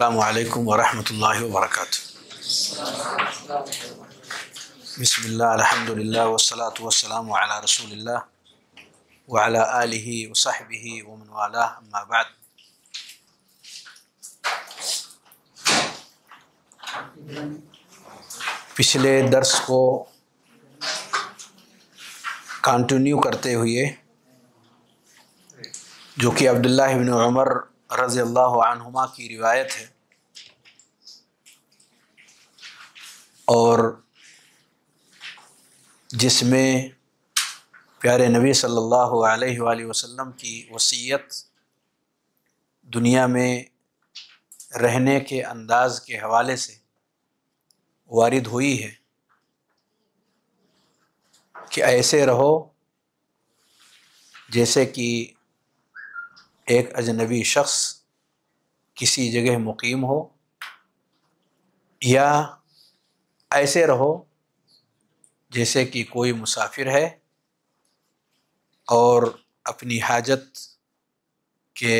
السلام عليكم ورحمة الله وبركاته بسم الله الحمد لله والصلاة والسلام على رسول الله وعلى آله وصحبه ومن والاه أما بعد پچھلے درس کو कंटिन्यू کرتے ہوئے جو کہ عبداللہ بن عمر रज़ी आनुमा की रिवायत है और जिसमें प्यारे नबी सल्लल्लाहु अलैहि वसल्लम की वसीयत दुनिया में रहने के अंदाज़ के हवाले से वारिद हुई है कि ऐसे रहो जैसे कि एक अजनबी शख्स किसी जगह मुकीम हो या ऐसे रहो जैसे कि कोई मुसाफिर है और अपनी हाजत के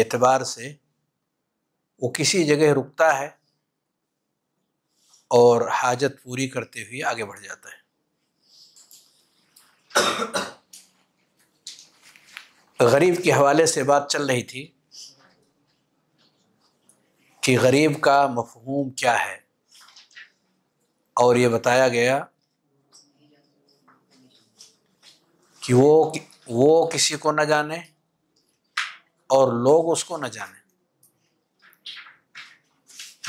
एतबार से वो किसी जगह रुकता है और हाजत पूरी करते हुए आगे बढ़ जाता है गरीब के हवाले से बात चल रही थी कि गरीब का मफहूम क्या है और ये बताया गया कि वो वो किसी को न जाने और लोग उसको न जाने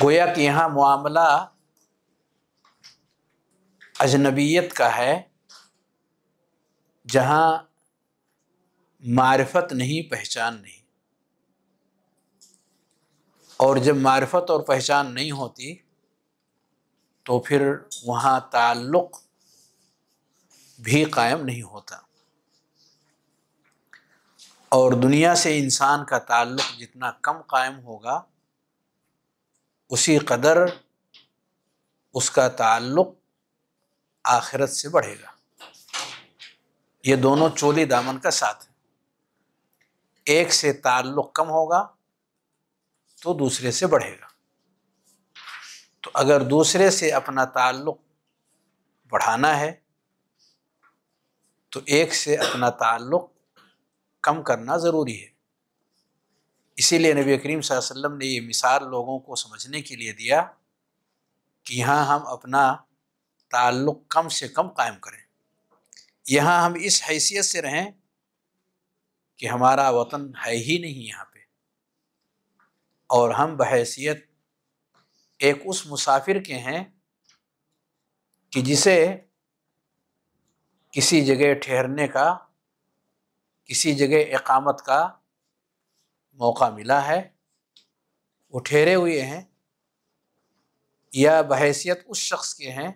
गोया कि यहाँ मामला अजनबीयत का है जहाँ मारफ़त नहीं पहचान नहीं और जब मारफ़त और पहचान नहीं होती तो फिर वहाँ ताल्लुक़ भी कायम नहीं होता और दुनिया से इंसान का ताल्लुक़ जितना कम कायम होगा उसी कदर उसका ताल्लुक़ आखिरत से बढ़ेगा ये दोनों चोली दामन का साथ है एक से ताल्लुक कम होगा तो दूसरे से बढ़ेगा तो अगर दूसरे से अपना ताल्लुक बढ़ाना है तो एक से अपना ताल्लुक कम करना ज़रूरी है इसीलिए नबी करीम वसल्लम ने ये मिसाल लोगों को समझने के लिए दिया कि यहाँ हम अपना ताल्लुक़ कम से कम कायम करें यहाँ हम इस हैसियत से रहें कि हमारा वतन है ही नहीं यहाँ पे और हम बहसीत एक उस मुसाफिर के हैं कि जिसे किसी जगह ठहरने का किसी जगह इकामत का मौका मिला है वो ठहरे हुए हैं या बहसीत उस शख्स के हैं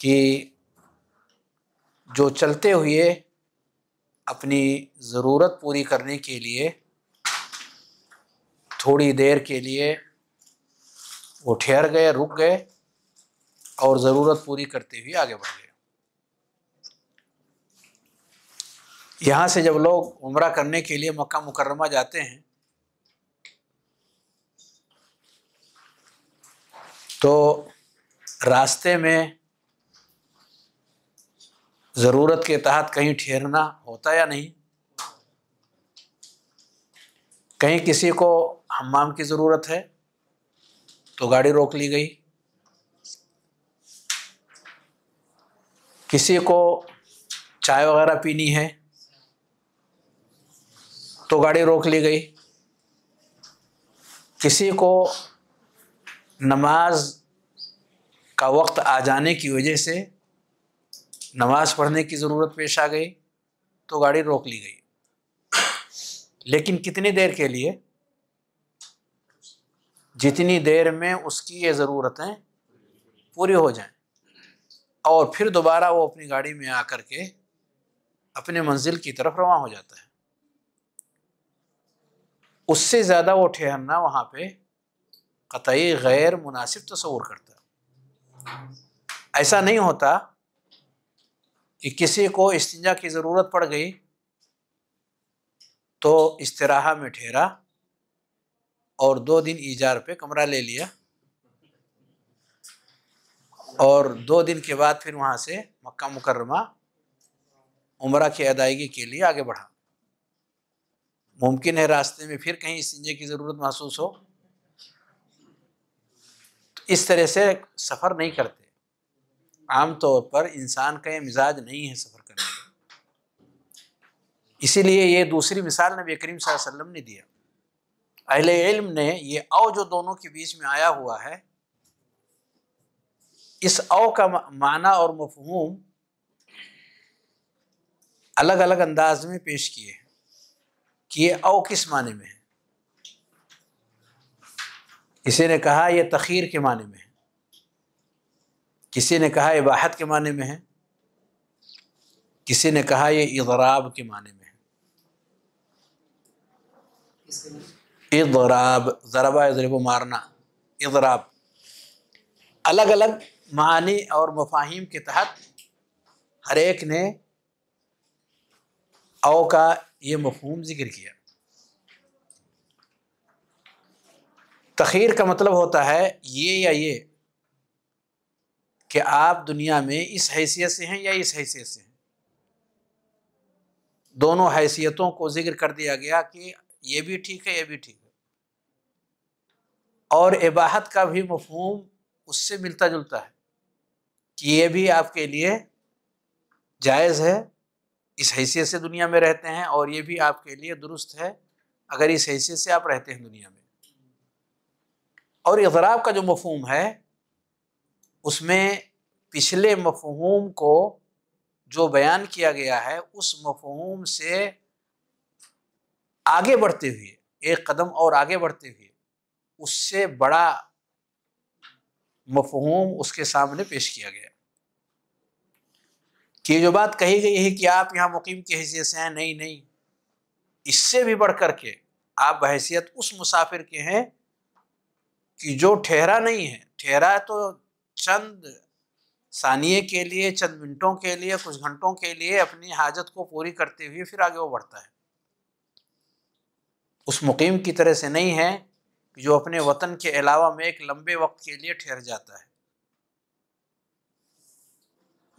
कि जो चलते हुए अपनी ज़रूरत पूरी करने के लिए थोड़ी देर के लिए वो ठहर गए रुक गए और ज़रूरत पूरी करते हुए आगे बढ़ गए यहाँ से जब लोग उम्र करने के लिए मक्का मुकरमा जाते हैं तो रास्ते में ज़रूरत के तहत कहीं ठहरना होता या नहीं कहीं किसी को हमाम की ज़रूरत है तो गाड़ी रोक ली गई किसी को चाय वगैरह पीनी है तो गाड़ी रोक ली गई किसी को नमाज का वक्त आ जाने की वजह से नमाज पढ़ने की ज़रूरत पेश आ गई तो गाड़ी रोक ली गई लेकिन कितनी देर के लिए जितनी देर में उसकी ये ज़रूरतें पूरी हो जाएं और फिर दोबारा वो अपनी गाड़ी में आकर के अपने मंजिल की तरफ रवा हो जाता है उससे ज़्यादा वो ठहरना वहाँ पे कतई गैर मुनासिब तस्वूर करता है ऐसा नहीं होता कि किसी को इस्तिंजा की ज़रूरत पड़ गई तो तरह में ठहरा और दो दिन ईजार पे कमरा ले लिया और दो दिन के बाद फिर वहाँ से मक्का मुकरमा उम्र की अदायगी के लिए आगे बढ़ा मुमकिन है रास्ते में फिर कहीं इस्तिंजे की ज़रूरत महसूस हो तो इस तरह से सफ़र नहीं करते आम तौर पर इंसान का ये मिजाज नहीं है सफ़र करने का इसीलिए ये दूसरी मिसाल नबी करीम वसल्लम ने दिया अहले इल्म ने ये अव जो दोनों के बीच में आया हुआ है इस अव का माना और मफहूम अलग अलग अंदाज में पेश किए हैं कि ये अव किस माने में है किसी ने कहा यह तखीर के माने में किसी ने कहा वाहत के माने में है किसी ने कहा ये इदराब के माने में है इदराब ज़रबा ज़रब मारना इदराब अलग अलग मानी और मफाहिम के तहत हर एक ने औ का ये मफहम ज़िक्र किया तखीर का मतलब होता है ये या ये कि आप दुनिया में इस हैसियत से हैं या इस हैसियत से हैं दोनों हैसियतों को जिक्र कर दिया गया कि ये भी ठीक है ये भी ठीक है और इबाहत का भी मफहम उससे मिलता जुलता है कि ये भी आपके लिए जायज़ है इस हैसियत से दुनिया में रहते हैं और ये भी आपके लिए दुरुस्त है अगर इस हैसियत से आप रहते हैं दुनिया में और इजराब का जो मफहम है उसमें पिछले मफहूम को जो बयान किया गया है उस मफहूम से आगे बढ़ते हुए एक कदम और आगे बढ़ते हुए उससे बड़ा मफहूम उसके सामने पेश किया गया कि जो बात कही गई है कि आप यहाँ मुकीम की हैसियत से हैं नहीं नहीं इससे भी बढ़ करके आप हैसियत उस मुसाफिर के हैं कि जो ठहरा नहीं है ठहरा तो चंद सानिए के लिए चंद मिनटों के लिए कुछ घंटों के लिए अपनी हाजत को पूरी करते हुए फिर आगे वो बढ़ता है उस मुकीम की तरह से नहीं है जो अपने वतन के अलावा में एक लंबे वक्त के लिए ठहर जाता है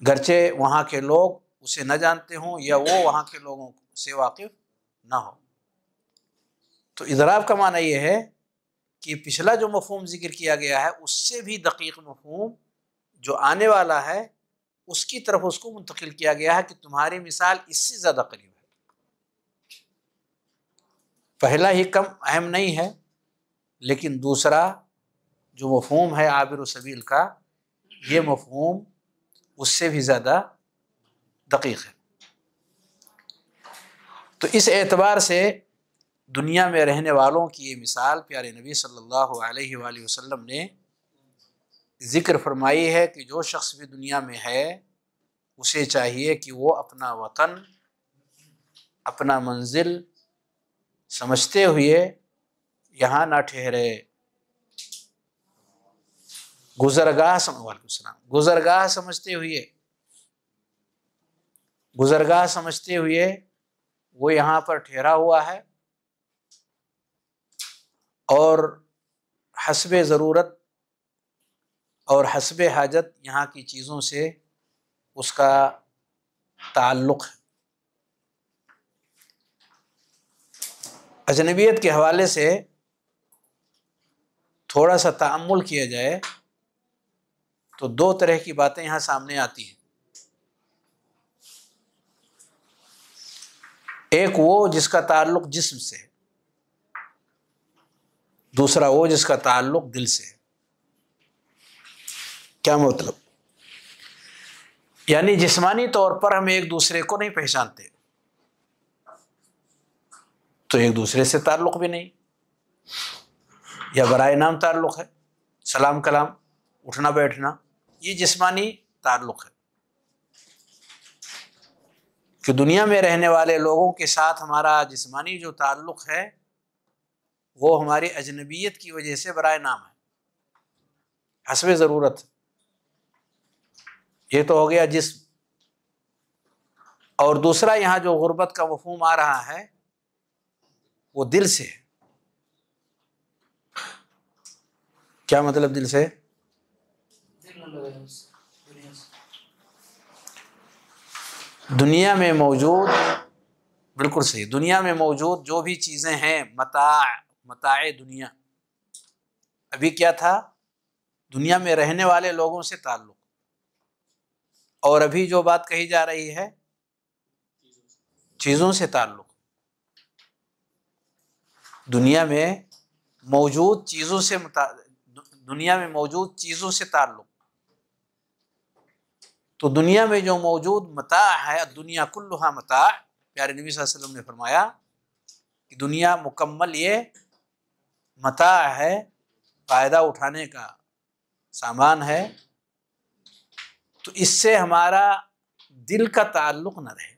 गरचे वहाँ के लोग उसे न जानते हों या वो वहाँ के लोगों से वाकिफ ना हो तो इजराब का माना यह है कि पिछला जो मफहम ज़िक्र किया गया है उससे भी दकीक मफहम जो आने वाला है उसकी तरफ उसको मुंतकिल किया गया है कि तुम्हारी मिसाल इससे ज़्यादा करीब है पहला ही कम अहम नहीं है लेकिन दूसरा जो मफहम है आबिर सबील का ये मफहम उससे भी ज़्यादा दकीक है तो इस एतबार से दुनिया में रहने वालों की ये मिसाल प्यारे नबी सल्लल्लाहु अलैहि वसल्लम ने ज़िक्र फरमाई है कि जो शख्स भी दुनिया में है उसे चाहिए कि वो अपना वतन अपना मंजिल समझते हुए यहाँ ना ठहरे गुजरगाह वालेकाम गुजरगाह समझते हुए गुजरगाह समझते हुए वो यहाँ पर ठहरा हुआ है और हसब ज़रूरत और हसब हाजत यहाँ की चीज़ों से उसका ताल्लुक़ है अजनबीत के हवाले से थोड़ा सा तामुल किया जाए तो दो तरह की बातें यहाँ सामने आती हैं एक वो जिसका ताल्लुक जिस्म से है दूसरा वो जिसका ताल्लुक दिल से है क्या मतलब यानी जिस्मानी तौर पर हम एक दूसरे को नहीं पहचानते तो एक दूसरे से ताल्लुक भी नहीं या बरए नाम ताल्लुक है सलाम कलाम उठना बैठना ये जिस्मानी ताल्लुक है कि दुनिया में रहने वाले लोगों के साथ हमारा जिस्मानी जो ताल्लुक है वो हमारी अजनबीत की वजह से बरए नाम है हसब ज़रूरत ये तो हो गया जिसम और दूसरा यहाँ जो गुर्बत का मफहम आ रहा है वो दिल से क्या मतलब दिल से दुनिया में मौजूद बिल्कुल सही दुनिया में मौजूद जो भी चीज़ें हैं मता मताए दुनिया अभी क्या था दुनिया में रहने वाले लोगों से ताल्लुक और अभी जो बात कही जा रही है चीज़ों से ताल्लुक दुनिया में मौजूद चीज़ों से दुनिया में मौजूद चीज़ों से ताल्लुक तो दुनिया में जो मौजूद मता है दुनिया कुल्लुहा मता प्यारे नबी वसल्लम ने फरमाया कि दुनिया मुकम्मल ये मता है फ़ायदा उठाने का सामान है तो इससे हमारा दिल का ताल्लुक न रहे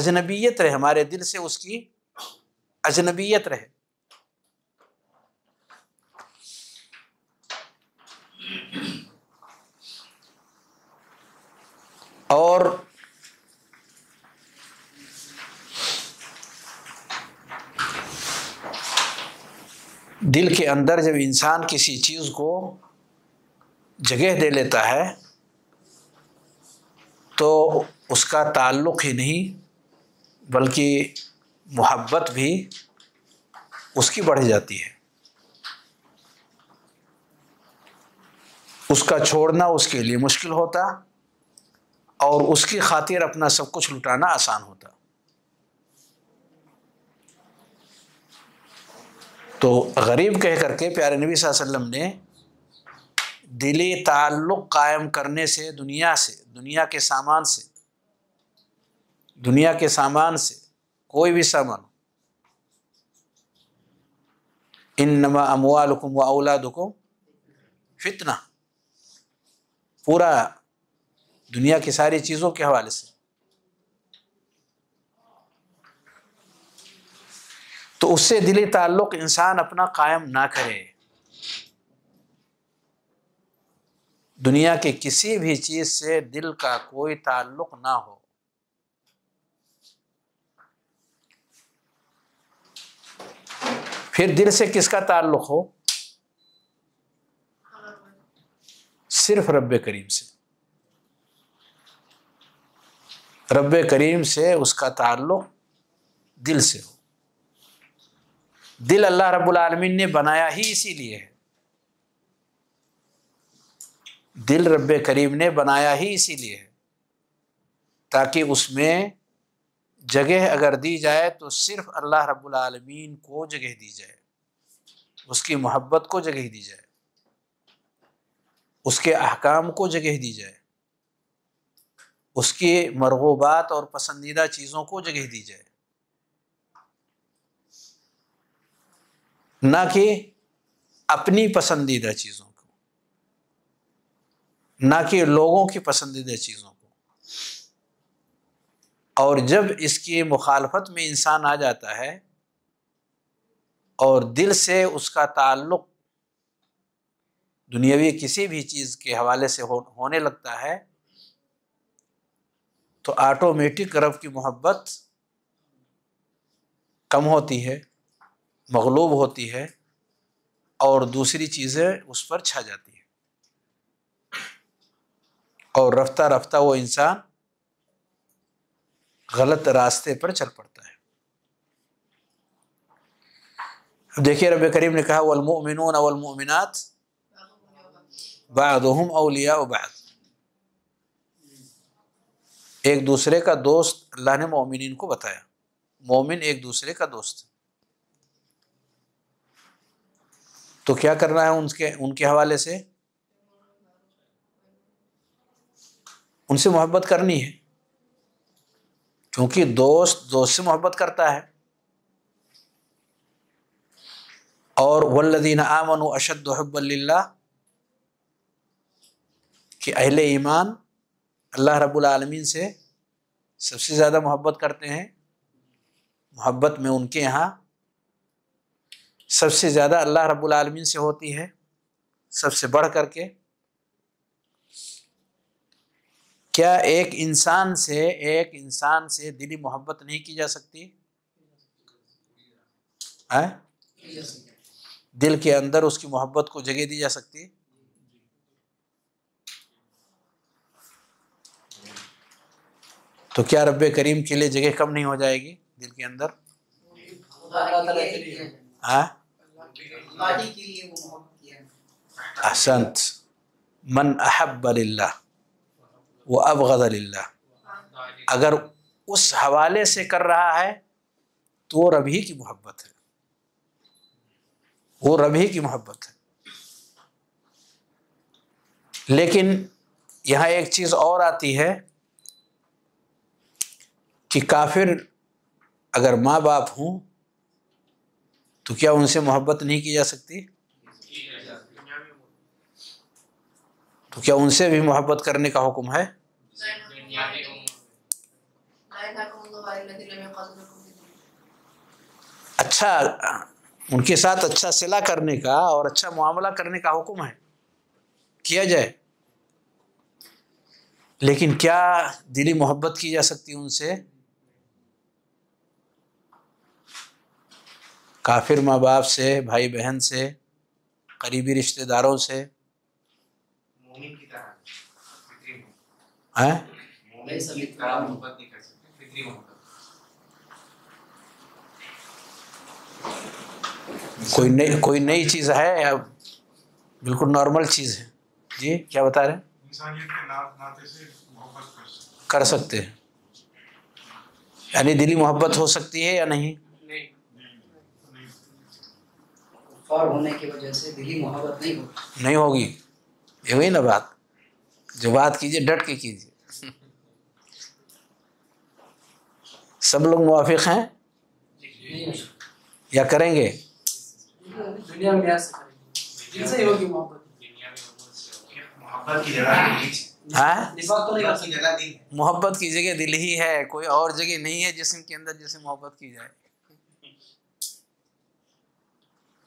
अजनबीयत रहे हमारे दिल से उसकी अजनबीयत रहे और दिल के अंदर जब इंसान किसी चीज़ को जगह दे लेता है तो उसका ताल्लुक़ ही नहीं बल्कि मोहब्बत भी उसकी बढ़ जाती है उसका छोड़ना उसके लिए मुश्किल होता और उसकी खातिर अपना सब कुछ लुटाना आसान होता तो गरीब कह करके प्यारे नबी वसल्लम ने दिली ताल्लुक़ कायम करने से दुनिया से दुनिया के सामान से दुनिया के सामान से कोई भी सामान इन नमा अमवालकुम व हुकुम फितना पूरा दुनिया की सारी चीज़ों के हवाले से तो उससे दिली ताल्लुक इंसान अपना कायम ना करे दुनिया के किसी भी चीज़ से दिल का कोई ताल्लुक ना हो फिर दिल से किसका ताल्लुक हो सिर्फ रब करीम से रब करीम से उसका ताल्लुक दिल से हो दिल अल्लाह रब्बुल रबालमीन ने बनाया ही इसीलिए है दिल रब करीम ने बनाया ही इसीलिए है ताकि उसमें जगह अगर दी जाए तो सिर्फ अल्लाह रब्बुल रबालमीन को जगह दी जाए उसकी मोहब्बत को जगह दी जाए उसके अहकाम को जगह दी जाए उसके मरगूबात और पसंदीदा चीज़ों को जगह दी जाए ना कि अपनी पसंदीदा चीज़ों को ना कि लोगों की पसंदीदा चीज़ों को और जब इसकी मुखालफत में इंसान आ जाता है और दिल से उसका ताल्लुक़ दुनियावी किसी भी चीज़ के हवाले से होने लगता है तो ऑटोमेटिक रब की मोहब्बत कम होती है मगलूब होती है और दूसरी चीज़ें उस पर छा जाती है और रफ्ता रफ्ता वो इंसान गलत रास्ते पर चल पड़ता है अब देखिए रब करीम ने कहा वलमिन अवलमिनत बादम अलिया बाद एक दूसरे का दोस्त अल्लाह ने मोमिन को बताया मोमिन एक दूसरे का दोस्त तो क्या करना है उनके उनके हवाले से उनसे मोहब्बत करनी है क्योंकि दोस्त दोस्त से मोहब्बत करता है और वल्लदीन आमन अशद हब्बल्ला कि अहले ईमान अल्लाह रब्बुल रबालमीन से सबसे ज़्यादा मोहब्बत करते हैं मोहब्बत में उनके यहाँ सबसे ज़्यादा अल्लाह रब्बुल रबालमीन से होती है सबसे बढ़ करके क्या एक इंसान से एक इंसान से दिली मोहब्बत नहीं की जा सकती है दिल के अंदर उसकी मोहब्बत को जगह दी जा सकती तो क्या रब करीम के लिए जगह कम नहीं हो जाएगी दिल के अंदर हाँ लाही के लिए वो मोहब्बत किया अहसंत मन अहब ला व अबगद ला अगर उस हवाले से कर रहा है तो वो रबी की मोहब्बत है वो रबी की मोहब्बत है लेकिन यहाँ एक चीज़ और आती है कि काफिर अगर माँ बाप हूँ तो क्या उनसे मोहब्बत नहीं की जा सकती तो क्या उनसे भी मोहब्बत करने का हुक्म है अच्छा उनके साथ अच्छा सिला करने का और अच्छा मामला करने का हुक्म है किया जाए लेकिन क्या दिली मोहब्बत की जा सकती है उनसे काफिर माँ बाप से भाई बहन से करीबी रिश्तेदारों से कोई नई कोई नई चीज़ है या बिल्कुल नॉर्मल चीज़ है जी क्या बता रहे हैं कर सकते हैं यानी दिली मोहब्बत हो सकती है या नहीं होने की वजह से दिली मोहब्बत नहीं होगी नहीं होगी ये वही ना बात जो बात कीजिए डट के कीजिए सब लोग मुआफिक हैं या करेंगे दुनिया में मोहब्बत की जगह दिल ही हाँ? तो है कोई और जगह नहीं है जिसम के अंदर जिसे मोहब्बत की जाए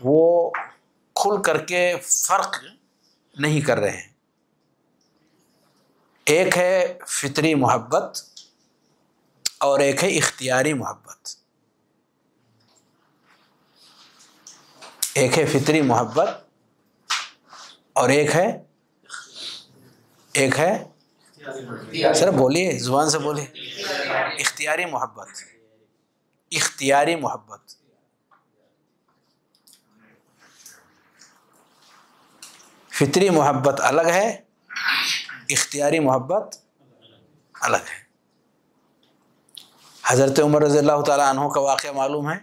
वो खुल करके फ़र्क नहीं कर रहे हैं एक है फितरी मोहब्बत और एक है इख्तियारी मोहब्बत एक है फितरी मोहब्बत और एक है एक है सर बोलिए ज़ुबान से बोलिए इख्तियारी मोहब्बत इख्तियारी मोहब्बत फितरी मोहब्बत अलग है इख्तियारी मोहब्बत अलग है हज़रत उमर रज़ी अल्लाह तहों का वाक़ मालूम है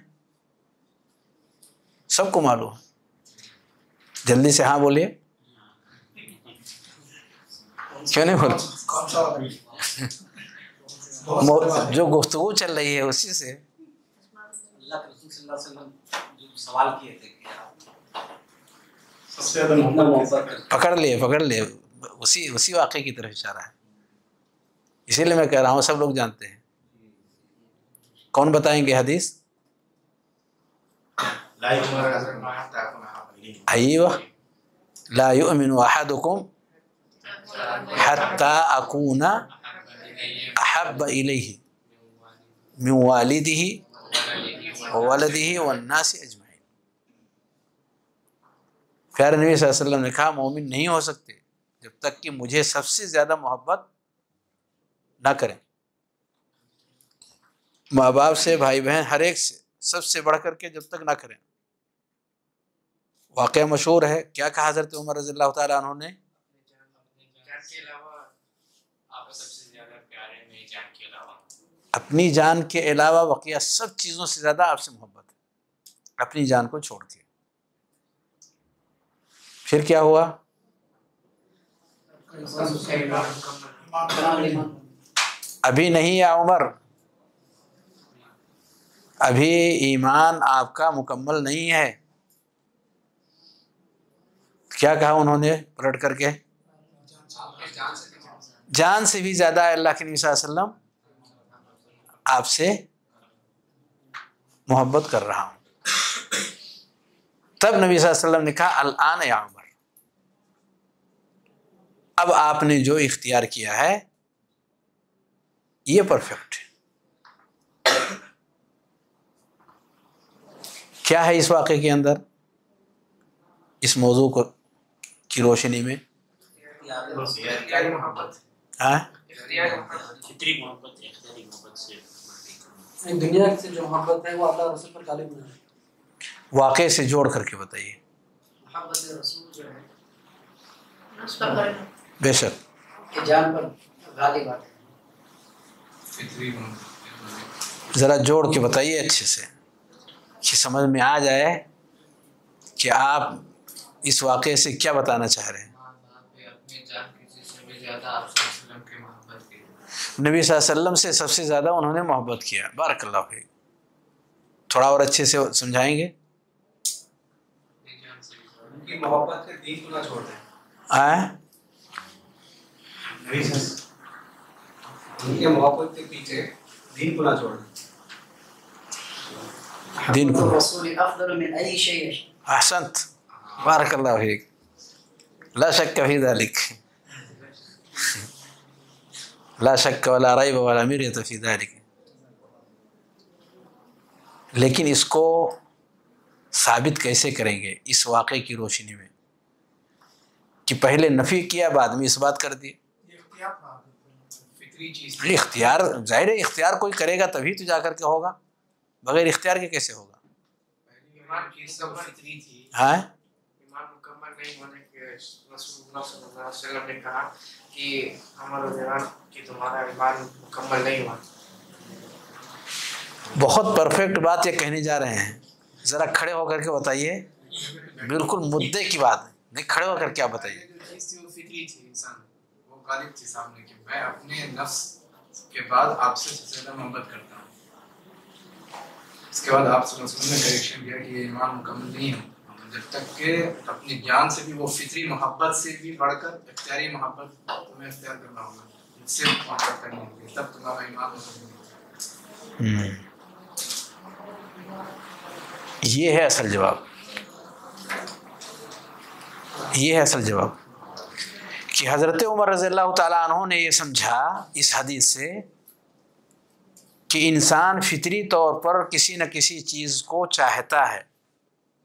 सबको मालूम जल्दी से हाँ बोलिए क्यों नहीं बोल जो गुफ्तु चल रही है उसी से सवाल किए थे पकड़ लिए पकड़ लिए उसी उसी वाक़े की तरफ इशारा है इसीलिए मैं कह रहा हूँ सब लोग जानते हैं कौन बताएंगे हदीस अय्यूह अहब इलैहि मिन वालिदिही वलदिही वन्नास अजमैन प्यारे नबी वसल्लम ने कहा मोमिन नहीं हो सकते जब तक कि मुझे सबसे ज़्यादा मोहब्बत ना करें माँ बाप से भाई बहन हर एक से सबसे बढ़ करके जब तक ना करें वाक़ मशहूर है क्या कहा हज़रत उमर रज़ी अल्लाह ने अपनी जान के अलावा वाक़ सब चीज़ों से ज़्यादा आपसे मोहब्बत है अपनी जान को छोड़ के फिर क्या हुआ अभी नहीं या उमर अभी ईमान आपका मुकम्मल नहीं है क्या कहा उन्होंने पलट करके जान से भी ज़्यादा अल्लाह के नबी वसल्लम आपसे मोहब्बत कर रहा हूं तब नबी वसल्लम ने कहा आन या उमर अब आपने जो इख्तियार किया है ये परफेक्ट है क्या है इस वाक़े के अंदर इस मौजू को की रोशनी में हाँ? वाक़े से जोड़ करके बताइए बेशक ज़रा जोड़ के बताइए अच्छे से कि समझ में आ जाए कि आप इस वाक़े से क्या बताना चाह रहे हैं नबी वसल्लम से सबसे ज़्यादा उन्होंने मोहब्बत किया बारकल्ला थोड़ा और अच्छे से समझाएंगे मोहब्बत दीन को ना छोड़ दें रीजन ये मोहब्बत के पीछे दीन को ना छोड़ना दीन को अहसंत बारक अल्लाह ला शक फी ذلك ला शक वाला रैब वाला मेरे तो फी ذلك लेकिन इसको साबित कैसे करेंगे इस वाक़े की रोशनी में कि पहले नफ़ी किया बाद में इस बात कर दिए अरे इख्तियार जाहिर है इख्तियार कोई करेगा तभी तो जाकर के होगा बगैर इख्तियार के कैसे होगा तो हाँ बहुत परफेक्ट बात ये कहने जा रहे हैं ज़रा खड़े होकर के बताइए बिल्कुल मुद्दे की बात है नहीं खड़े होकर क्या बताइए मुखालिफ थी सामने कि मैं अपने नफ्स के बाद आपसे सबसे ज़्यादा मोहब्बत करता हूँ इसके बाद आप ने करेक्शन किया कि ये ईमान मुकम्मल नहीं है जब तक के अपने ज्ञान से भी वो फितरी मोहब्बत से भी बढ़कर इख्तियारी मोहब्बत तुम्हें इख्तियार करना होगा जिससे मोहब्बत करनी होगी तब तुम्हारा ईमान मुकम्मल हम्म। ये है असल जवाब ये है असल जवाब कि हज़रत उमर रज़ील्ला तु ने यह समझा इस हदीस से कि इंसान फितरी तौर पर किसी न किसी चीज़ को चाहता है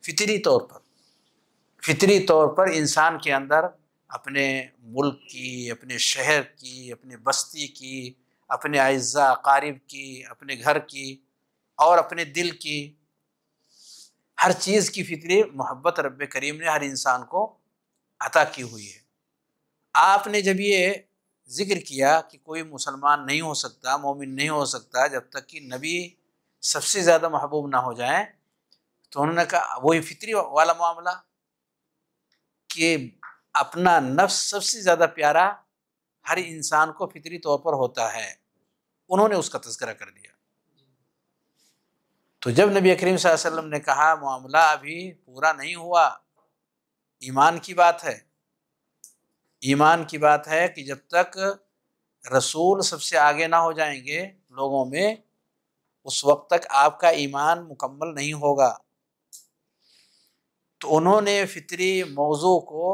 फितरी तौर पर फितरी तौर पर इंसान के अंदर अपने मुल्क की अपने शहर की अपने बस्ती की अपने अज्जा अकारीब की अपने घर की और अपने दिल की हर चीज़ की फितरी मोहब्बत रब करीम ने हर इंसान को अता की हुई है आपने जब ये ज़िक्र किया कि कोई मुसलमान नहीं हो सकता मोमिन नहीं हो सकता जब तक कि नबी सबसे ज़्यादा महबूब ना हो जाए तो उन्होंने कहा वही फितरी वाला मामला कि अपना नफ्स सबसे ज़्यादा प्यारा हर इंसान को फितरी तौर पर होता है उन्होंने उसका तस्करा कर दिया तो जब नबी अलैहि वसल्लम ने कहा मामला अभी पूरा नहीं हुआ ईमान की बात है ईमान की बात है कि जब तक रसूल सबसे आगे ना हो जाएंगे लोगों में उस वक्त तक आपका ईमान मुकम्मल नहीं होगा तो उन्होंने फितरी मौजू को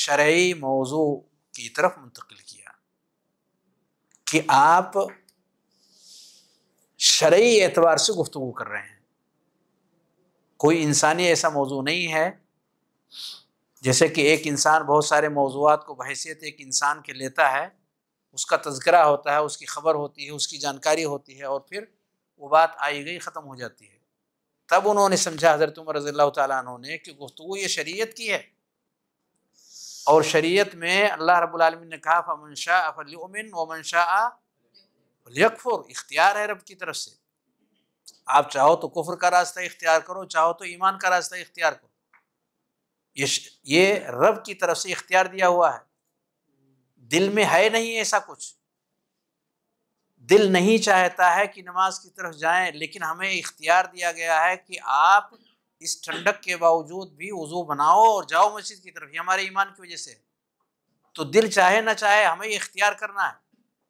शर्य मौजू की तरफ मुंतकिल किया कि आप शर्य एतबार से गुफ्तु कर रहे हैं कोई इंसानी ऐसा मौजू नहीं है जैसे कि एक इंसान बहुत सारे मौजूद को बहसीत एक इंसान के लेता है उसका तस्करा होता है उसकी खबर होती है उसकी जानकारी होती है और फिर वो बात आई गई ख़त्म हो जाती है तब उन्होंने समझा हज़रत उमर रज़ी अल्लाह ने कि गुफ्तु तो ये शरीयत की है और शरीयत में अल्लाह रबालमीन ने कहा फ़मन शाह फ़लिन वमन शाह इख्तियार है रब की तरफ से आप चाहो तो कुफर का रास्ता इख्तियार करो चाहो तो ईमान का रास्ता इख्तियार करो ये ये रब की तरफ से इख्तियार दिया हुआ है दिल में है नहीं ऐसा कुछ दिल नहीं चाहता है कि नमाज की तरफ जाएं लेकिन हमें इख्तियार दिया गया है कि आप इस ठंडक के बावजूद भी वज़ू बनाओ और जाओ मस्जिद की तरफ हमारे ईमान की वजह से तो दिल चाहे ना चाहे हमें इख्तियार करना है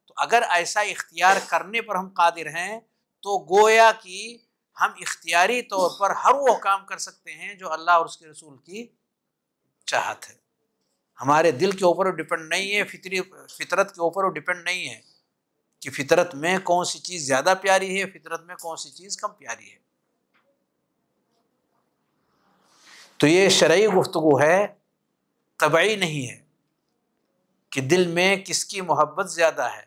तो अगर ऐसा इख्तियार करने पर हम कादिर हैं तो गोया कि हम इख्तियारी तौर पर हर वो काम कर सकते हैं जो अल्लाह और उसके रसूल की चाहत है हमारे दिल के ऊपर डिपेंड नहीं है फितरी फितरत के ऊपर वो डिपेंड नहीं है कि फितरत में कौन सी चीज़ ज़्यादा प्यारी है फितरत में कौन सी चीज़ कम प्यारी है तो ये शर्य गुफ्तु है तबाही नहीं है कि दिल में किसकी मोहब्बत ज़्यादा है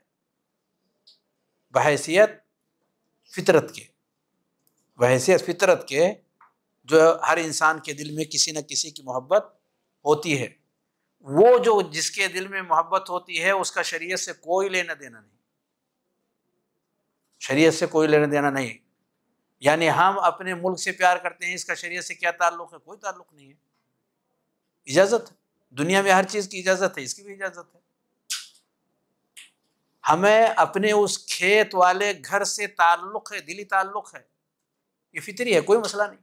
बहसीत फितरत के बहसीत फितरत के जो हर इंसान के दिल में किसी न किसी की मोहब्बत होती है वो जो जिसके दिल में मोहब्बत होती है उसका शरीयत से कोई लेना देना नहीं शरीयत से कोई लेना देना नहीं यानी हम अपने मुल्क से प्यार करते हैं इसका शरीयत से क्या ताल्लुक़ है कोई ताल्लुक़ नहीं है इजाज़त दुनिया में हर चीज़ की इजाज़त है इसकी भी इजाज़त है हमें अपने उस खेत वाले घर से ताल्लुक़ है दिली ताल्लुक़ है ये फितरी है कोई मसला नहीं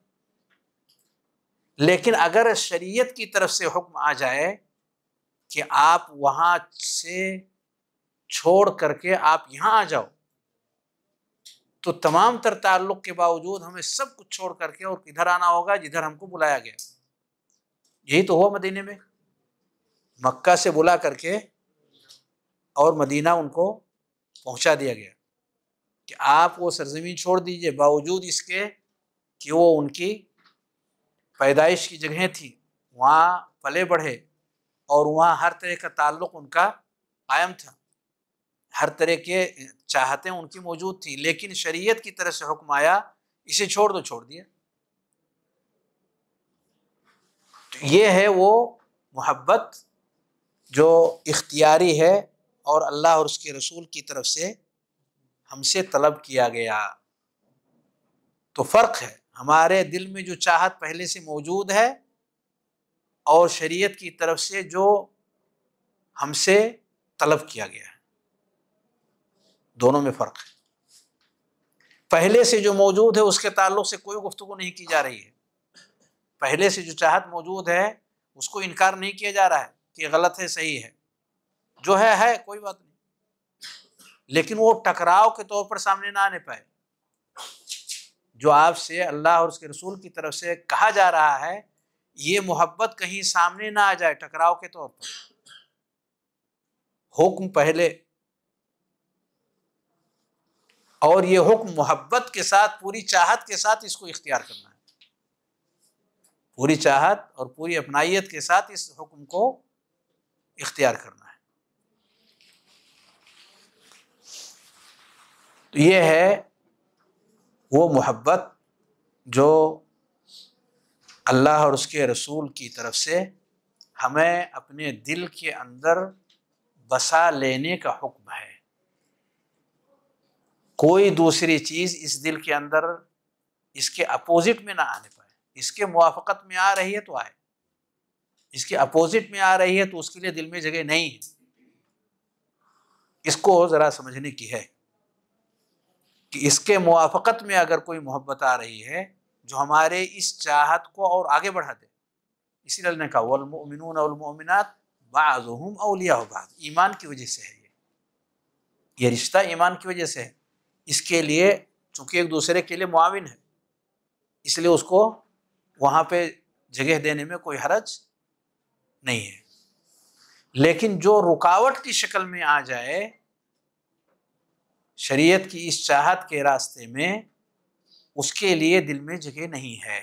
लेकिन अगर शरीयत की तरफ से हुक्म आ जाए कि आप वहाँ से छोड़ करके आप यहाँ आ जाओ तो तमाम तर ताल्लुक़ के बावजूद हमें सब कुछ छोड़ करके और किधर आना होगा जिधर हमको बुलाया गया यही तो हुआ मदीने में मक्का से बुला करके और मदीना उनको पहुंचा दिया गया कि आप वो सरजमीन छोड़ दीजिए बावजूद इसके कि वो उनकी पैदाइश की जगह थी वहाँ पले बढ़े और वहाँ हर तरह का ताल्लुक उनका कायम था हर तरह के चाहतें उनकी मौजूद थी लेकिन शरीयत की तरह से हुक्म आया इसे छोड़ दो छोड़ दिया तो ये है वो मोहब्बत जो इख्तियारी है और अल्लाह और उसके रसूल की तरफ से हमसे तलब किया गया तो फ़र्क है हमारे दिल में जो चाहत पहले से मौजूद है और शरीयत की तरफ से जो हमसे तलब किया गया है दोनों में फ़र्क है पहले से जो मौजूद है उसके ताल्लुक से कोई गुफ्तु नहीं की जा रही है पहले से जो चाहत मौजूद है उसको इनकार नहीं किया जा रहा है कि गलत है सही है जो है है कोई बात नहीं लेकिन वो टकराव के तौर पर सामने ना आने पाए जो आपसे अल्लाह और उसके रसूल की तरफ से कहा जा रहा है ये मोहब्बत कहीं सामने ना आ जाए टकराव के तौर पर हुक्म पहले और ये हुक्म मोहब्बत के साथ पूरी चाहत के साथ इसको इख्तियार करना है पूरी चाहत और पूरी अपनाइत के साथ इस हुक्म को इख्तियार करना है तो ये है वो मोहब्बत जो अल्लाह और उसके रसूल की तरफ से हमें अपने दिल के अंदर बसा लेने का हुक्म है कोई दूसरी चीज़ इस दिल के अंदर इसके अपोज़िट में ना आने पाए इसके मुआफ़त में आ रही है तो आए इसके अपोज़िट में आ रही है तो उसके लिए दिल में जगह नहीं है इसको ज़रा समझने की है कि इसके मुआफ़त में अगर कोई मोहब्बत आ रही है जो हमारे इस चाहत को और आगे बढ़ा दे इसीलिए ने कहा वलमिनत बाज़ुम अलिया ईमान की वजह से है ये ये रिश्ता ईमान की वजह से है इसके लिए चूँकि एक दूसरे के लिए मुआविन है इसलिए उसको वहाँ पे जगह देने में कोई हरज नहीं है लेकिन जो रुकावट की शक्ल में आ जाए शरीयत की इस चाहत के रास्ते में उसके लिए दिल में जगह नहीं है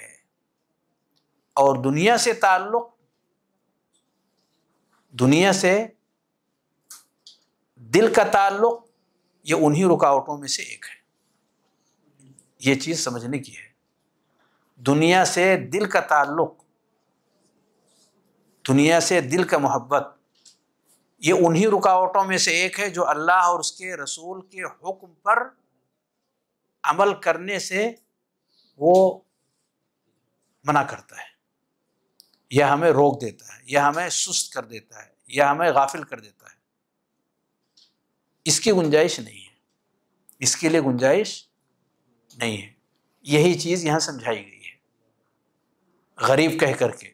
और दुनिया से ताल्लुक़ दुनिया से दिल का ताल्लुक ये उन्हीं रुकावटों में से एक है ये चीज़ समझने की है दुनिया से दिल का ताल्लुक दुनिया से दिल का मोहब्बत ये उन्हीं रुकावटों में से एक है जो अल्लाह और उसके रसूल के हुक्म पर अमल करने से वो मना करता है यह हमें रोक देता है यह हमें सुस्त कर देता है यह हमें गाफिल कर देता है इसकी गुंजाइश नहीं है इसके लिए गुंजाइश नहीं है यही चीज़ यहाँ समझाई गई है गरीब कह करके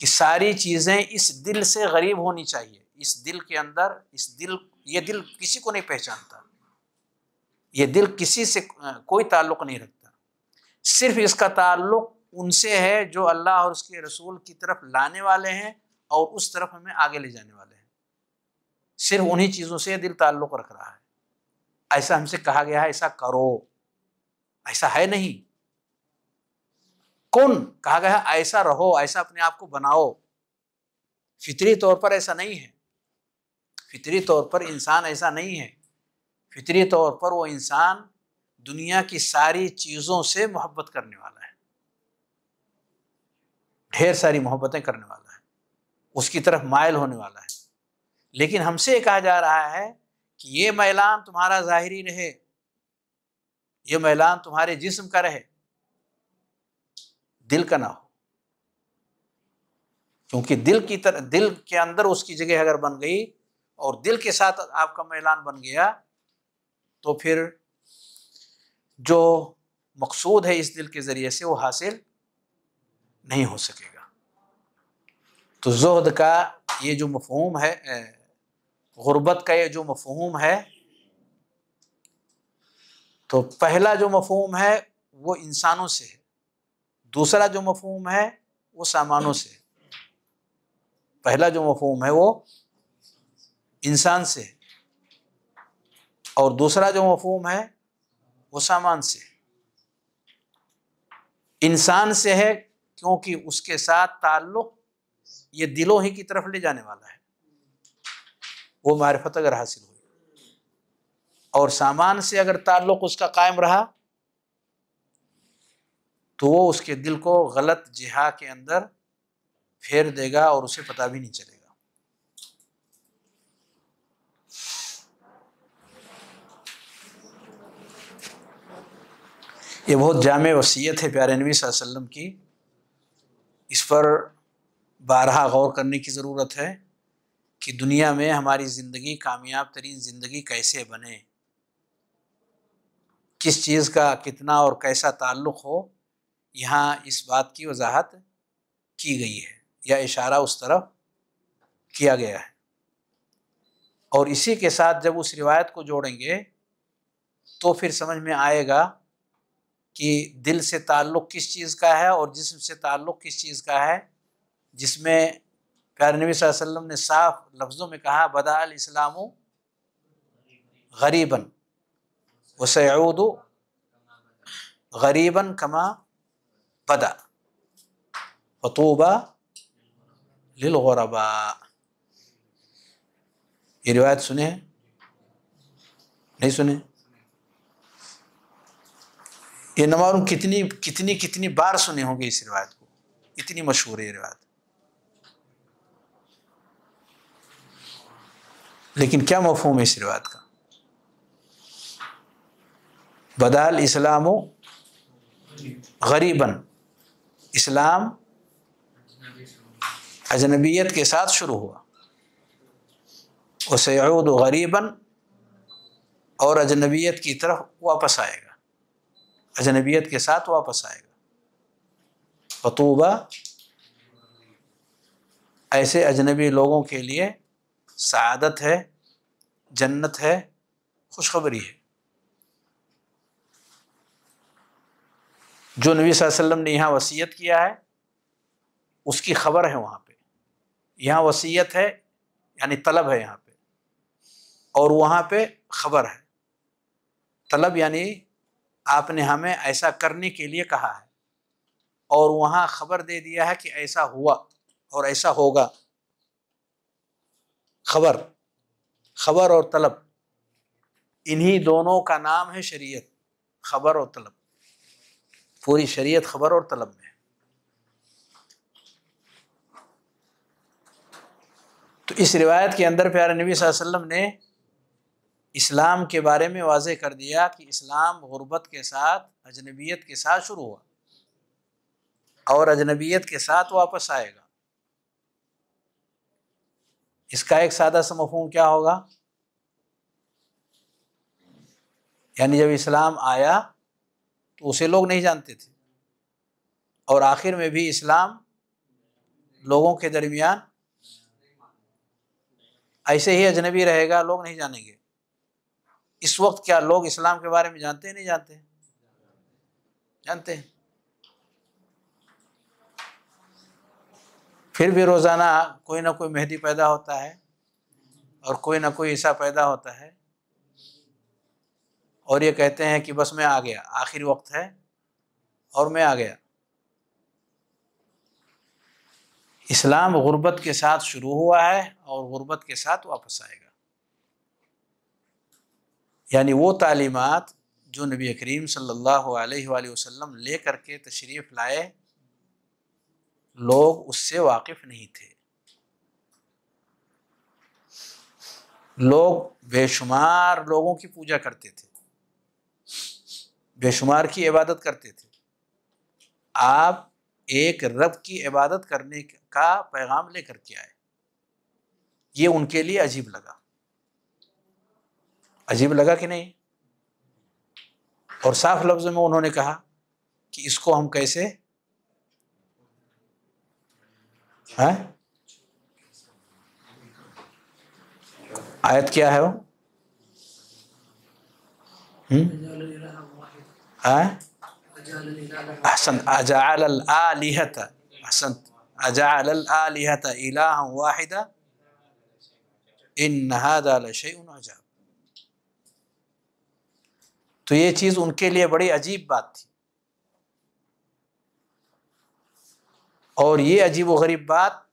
कि सारी चीज़ें इस दिल से गरीब होनी चाहिए इस दिल के अंदर इस दिल ये दिल किसी को नहीं पहचानता ये दिल किसी से कोई ताल्लुक नहीं रखता सिर्फ इसका ताल्लुक उनसे है जो अल्लाह और उसके रसूल की तरफ लाने वाले हैं और उस तरफ हमें आगे ले जाने वाले हैं सिर्फ उन्हीं चीज़ों से दिल ताल्लुक रख रहा है ऐसा हमसे कहा गया है ऐसा करो ऐसा है नहीं कौन कहा गया ऐसा रहो ऐसा अपने आप को बनाओ फितरी तौर पर ऐसा नहीं है फितरी तौर पर इंसान ऐसा नहीं है फितरी तौर पर वो इंसान दुनिया की सारी चीज़ों से मोहब्बत करने वाला है ढेर सारी मोहब्बतें करने वाला है उसकी तरफ मायल होने वाला है लेकिन हमसे कहा जा रहा है कि ये मैलान तुम्हारा ज़ाहरी रहे ये मैलान तुम्हारे जिस्म का रहे दिल का ना हो क्योंकि दिल की तरह दिल के अंदर उसकी जगह अगर बन गई और दिल के साथ आपका मैलान बन गया तो फिर जो मकसूद है इस दिल के ज़रिए से वो हासिल नहीं हो सकेगा तो जहद का ये जो मफहूम है गुर्बत का ये जो मफहूम है तो पहला जो मफहूम है वो इंसानों से है दूसरा जो मफहम है वो सामानों से है पहला जो मफहम है वो इंसान से और दूसरा जो मफहम है वो सामान से इंसान से है क्योंकि उसके साथ ताल्लुक ये दिलों ही की तरफ ले जाने वाला है वो मारफत अगर हासिल हुई और सामान से अगर ताल्लुक उसका कायम रहा तो वो उसके दिल को गलत जिहा के अंदर फेर देगा और उसे पता भी नहीं चलेगा ये बहुत जाम वसीयत है प्यारे नबी वसल्लम की इस पर बारहा गौर करने की ज़रूरत है कि दुनिया में हमारी ज़िंदगी कामयाब तरीन ज़िंदगी कैसे बने किस चीज़ का कितना और कैसा ताल्लुक़ हो यहाँ इस बात की वजाहत की गई है या इशारा उस तरफ किया गया है और इसी के साथ जब उस रिवायत को जोड़ेंगे तो फिर समझ में आएगा कि दिल से ताल्लुक़ किस चीज़ का है और जिसम से ताल्लुक़ किस चीज़ का है जिसमें प्यार नबी वसल्लम ने साफ लफ्ज़ों में कहा बदाल इस्लाम गरीबन वसद गरीबन कमा बदा फतूबा लिलगरबा ये रिवायत सुने नहीं सुने ये नमारूम कितनी कितनी कितनी बार सुने होंगे इस रिवायत को इतनी मशहूर है ये रिवायत लेकिन क्या मफहम है इस रिवायत का बदाल इस्लाम गरीबन इस्लाम अजनबीयत के साथ शुरू हुआ और सैद गरीबन और अजनबीयत की तरफ वापस आएगा अजनबियत के साथ वापस आएगा फतूबा ऐसे अजनबी लोगों के लिए सदत है जन्नत है खुशखबरी है जो नबी वसल्लम ने यहाँ वसीयत किया है उसकी खबर है वहाँ पे यहाँ वसीयत है यानी तलब है यहाँ पे और वहाँ पे खबर है तलब यानी आपने हमें ऐसा करने के लिए कहा है और वहाँ खबर दे दिया है कि ऐसा हुआ और ऐसा होगा खबर खबर और तलब इन्हीं दोनों का नाम है शरीयत खबर और तलब पूरी शरीयत खबर और तलब में तो इस रिवायत के अंदर प्यारे नबी वसल्लम ने इस्लाम के बारे में वाजे कर दिया कि इस्लाम गुरबत के साथ अजनबीत के साथ शुरू हुआ और अजनबीत के साथ वापस आएगा इसका एक सादा सा मफहम क्या होगा यानी जब इस्लाम आया तो उसे लोग नहीं जानते थे और आखिर में भी इस्लाम लोगों के दरमियान ऐसे ही अजनबी रहेगा लोग नहीं जानेंगे इस वक्त क्या लोग इस्लाम के बारे में जानते हैं नहीं जानते हैं? जानते हैं फिर भी रोज़ाना कोई ना कोई मेहदी पैदा होता है और कोई ना कोई ईसा पैदा होता है और ये कहते हैं कि बस मैं आ गया आखिर वक्त है और मैं आ गया इस्लाम गुरबत के साथ शुरू हुआ है और गुर्बत के साथ वापस आएगा यानी वो तालीमत जो नबी करीम सल्लल्लाहु अलैहि वसल्लम ले करके तशरीफ़ लाए लोग उससे वाकिफ़ नहीं थे लोग बेशुमार लोगों की पूजा करते थे बेशुमार की इबादत करते थे आप एक रब की इबादत करने का पैगाम लेकर के आए ये उनके लिए अजीब लगा अजीब लगा कि नहीं और साफ लफ्ज में उन्होंने कहा कि इसको हम कैसे है हाँ? आयत क्या है वो हम्म? हाँ? अहसन अजाल आलिहत अजाल इन अजाब तो ये चीज़ उनके लिए बड़ी अजीब बात थी और ये अजीब व गरीब बात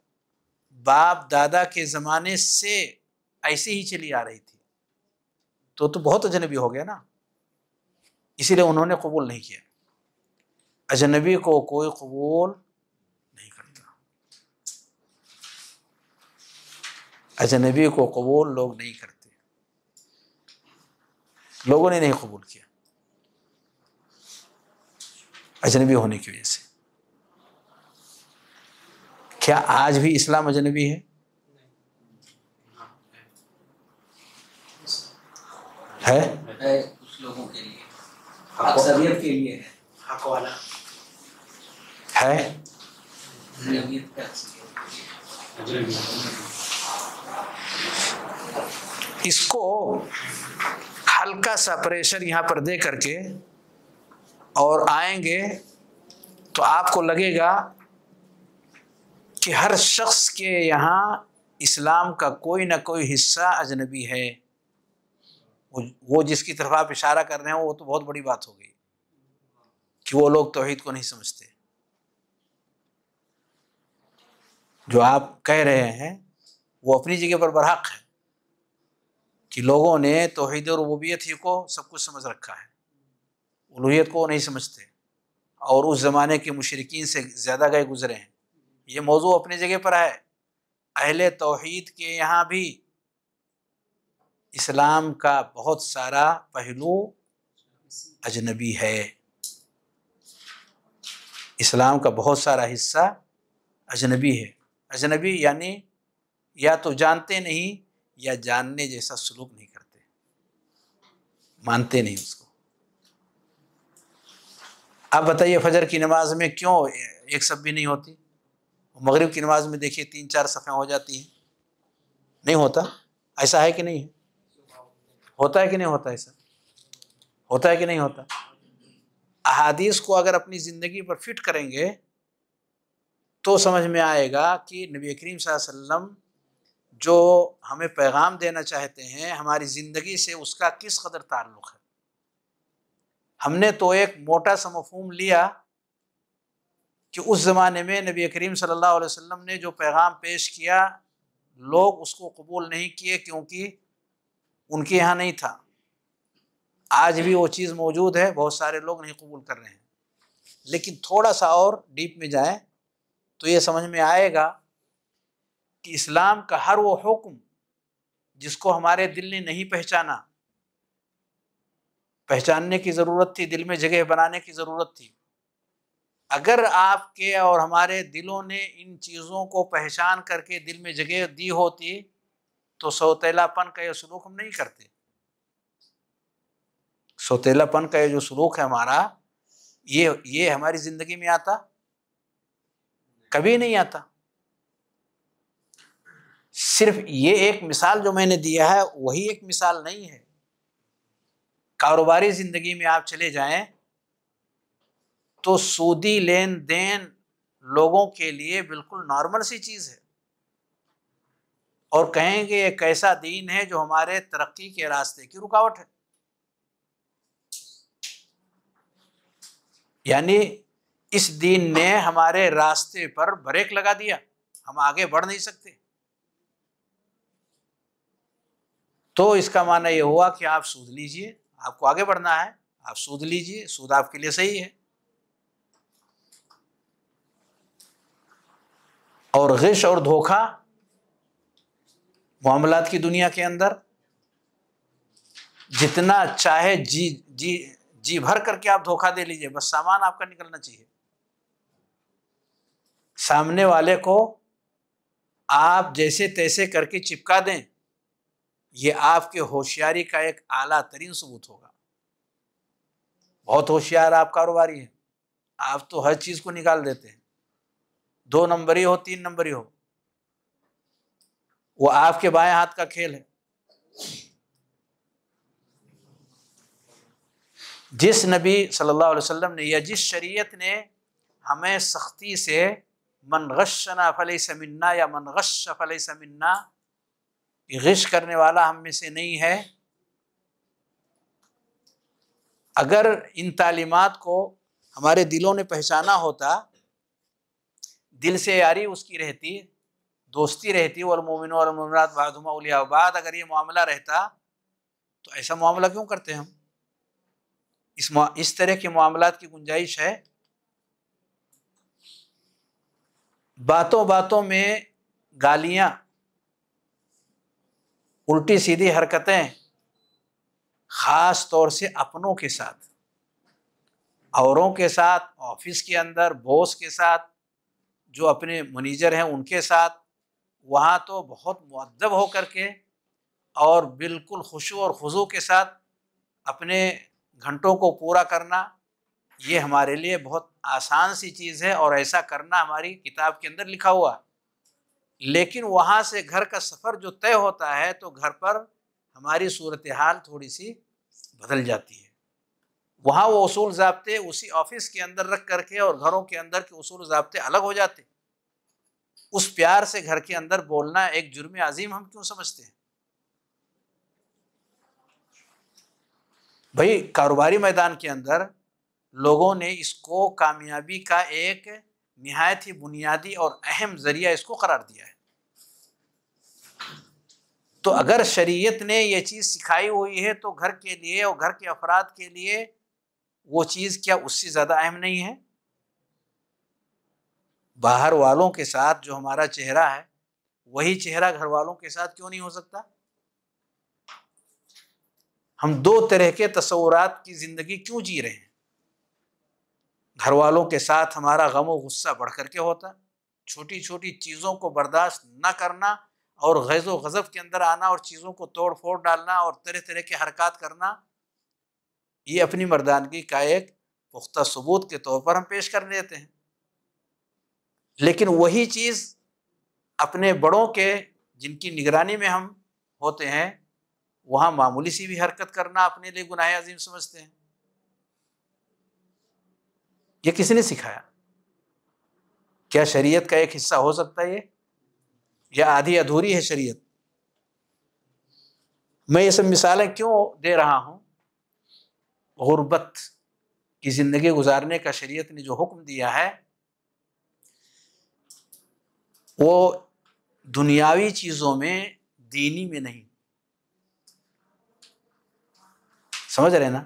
बाप दादा के ज़माने से ऐसे ही चली आ रही थी तो तो बहुत अजनबी हो गया ना इसीलिए उन्होंने कबूल नहीं किया अजनबी को कोई कबूल नहीं करता अजनबी को कबूल लोग नहीं करते लोगों ने नहीं कबूल किया अजनबी होने की वजह से क्या आज भी इस्लाम अजनबी है है कुछ लोगों के लिए के लिए है इसको हल्का सा प्रेशर यहां पर दे करके और आएंगे तो आपको लगेगा कि हर शख्स के यहाँ इस्लाम का कोई ना कोई हिस्सा अजनबी है वो वो जिसकी तरफ आप इशारा कर रहे हैं वो तो बहुत बड़ी बात हो गई कि वो लोग तोहहीद को नहीं समझते जो आप कह रहे हैं वो अपनी जगह पर बरहक है कि लोगों ने तोहहीद और वबियत ही को सब कुछ समझ रखा है उलूत को नहीं समझते और उस ज़माने के मशरकिन से ज़्यादा गए गुजरे हैं ये मौजू अपनी जगह पर है अहल तोहद के यहाँ भी इस्लाम का बहुत सारा पहलू अजनबी है इस्लाम का बहुत सारा हिस्सा अजनबी है अजनबी यानी या तो जानते नहीं या जानने जैसा सलूक नहीं करते मानते नहीं उसको आप बताइए फजर की नमाज में क्यों एक सब भी नहीं होती मगरिब की नमाज में देखिए तीन चार सफ़ें हो जाती हैं नहीं होता ऐसा है कि नहीं है होता है कि नहीं होता ऐसा होता है कि नहीं होता अहादीस को अगर अपनी ज़िंदगी पर फिट करेंगे तो समझ में आएगा कि नबी करीम वसल्लम जो हमें पैगाम देना चाहते हैं हमारी ज़िंदगी से उसका किस कदर ताल्लुक़ है हमने तो एक मोटा सा मफहम लिया कि उस ज़माने में नबी करीम सल्लल्लाहु अलैहि वसल्लम ने जो पैगाम पेश किया लोग उसको कबूल नहीं किए क्योंकि उनके यहाँ नहीं था आज भी वो चीज़ मौजूद है बहुत सारे लोग नहीं कबूल कर रहे हैं लेकिन थोड़ा सा और डीप में जाए तो ये समझ में आएगा कि इस्लाम का हर वो हुक्म जिसको हमारे दिल ने नहीं पहचाना पहचानने की ज़रूरत थी दिल में जगह बनाने की ज़रूरत थी अगर आपके और हमारे दिलों ने इन चीज़ों को पहचान करके दिल में जगह दी होती तो सौतेलापन का यह सलूक हम नहीं करते सौतेलापन का यह जो सलूक है हमारा ये ये हमारी ज़िंदगी में आता कभी नहीं आता सिर्फ ये एक मिसाल जो मैंने दिया है वही एक मिसाल नहीं है कारोबारी ज़िंदगी में आप चले जाएं तो सूदी लेन देन लोगों के लिए बिल्कुल नॉर्मल सी चीज़ है और कहेंगे एक ऐसा दीन है जो हमारे तरक्की के रास्ते की रुकावट है यानी इस दीन ने हमारे रास्ते पर ब्रेक लगा दिया हम आगे बढ़ नहीं सकते तो इसका माना यह हुआ कि आप सूद लीजिए आपको आगे बढ़ना है आप सूद लीजिए सूद आपके लिए सही है और गिश और धोखा मामलात की दुनिया के अंदर जितना चाहे जी जी जी भर करके आप धोखा दे लीजिए बस सामान आपका निकलना चाहिए सामने वाले को आप जैसे तैसे करके चिपका दें ये आपके होशियारी का एक आला तरीन सबूत होगा बहुत होशियार आप कारोबारी हैं आप तो हर चीज़ को निकाल देते हैं दो नंबर ही हो तीन नंबर ही हो वो आपके बाएं हाथ का खेल है जिस नबी सल्लल्लाहु अलैहि वसल्लम ने या जिस शरीयत ने हमें सख्ती से मन गशना फल समन्ना या मन गश फल समन्ना कि गिश करने वाला हम में से नहीं है अगर इन तालीमत को हमारे दिलों ने पहचाना होता दिल से यारी उसकी रहती दोस्ती रहती और मोमिन और ममरात बहादुमा उलियाबाद अगर ये मामला रहता तो ऐसा मामला क्यों करते हम इस इस तरह के मामला की गुंजाइश है बातों बातों में गालियाँ उल्टी सीधी हरकतें खास तौर से अपनों के साथ औरों के साथ ऑफिस के अंदर बॉस के साथ जो अपने मैनेजर हैं उनके साथ वहाँ तो बहुत मुद्दब होकर के और बिल्कुल खुशो और खुजू के साथ अपने घंटों को पूरा करना ये हमारे लिए बहुत आसान सी चीज़ है और ऐसा करना हमारी किताब के अंदर लिखा हुआ लेकिन वहाँ से घर का सफ़र जो तय होता है तो घर पर हमारी सूरत हाल थोड़ी सी बदल जाती है वहाँ वो असूल ज़बते उसी ऑफिस के अंदर रख करके और घरों के अंदर के असूल ज़बते अलग हो जाते उस प्यार से घर के अंदर बोलना एक जुर्म अजीम हम क्यों समझते हैं भाई कारोबारी मैदान के अंदर लोगों ने इसको कामयाबी का एक नहायत ही बुनियादी और अहम ज़रिया इसको करार दिया है तो अगर शरीयत ने यह चीज़ सिखाई हुई है तो घर के लिए और घर के अफराद के लिए वो चीज़ क्या उससे ज़्यादा अहम नहीं है बाहर वालों के साथ जो हमारा चेहरा है वही चेहरा घर वालों के साथ क्यों नहीं हो सकता हम दो तरह के तस्वुरात की ज़िंदगी क्यों जी रहे हैं घर वालों के साथ हमारा गम व गुस्सा बढ़ कर के होता छोटी छोटी चीज़ों को बर्दाश्त न करना और गज़ो गज़ब के अंदर आना और चीज़ों को तोड़ फोड़ डालना और तरह तरह के हरकत करना ये अपनी मर्दानगी का एक पुख्ता सबूत के तौर पर हम पेश कर लेते हैं लेकिन वही चीज़ अपने बड़ों के जिनकी निगरानी में हम होते हैं वहाँ मामूली सी भी हरकत करना अपने लिए गुनाह अजीम समझते हैं ये ने सिखाया क्या शरीयत का एक हिस्सा हो सकता है ये या आधी अधूरी है शरीयत मैं ये सब मिसालें क्यों दे रहा हूं गुर्बत की ज़िंदगी गुजारने का शरीयत ने जो हुक्म दिया है वो दुनियावी चीज़ों में दीनी में नहीं समझ रहे ना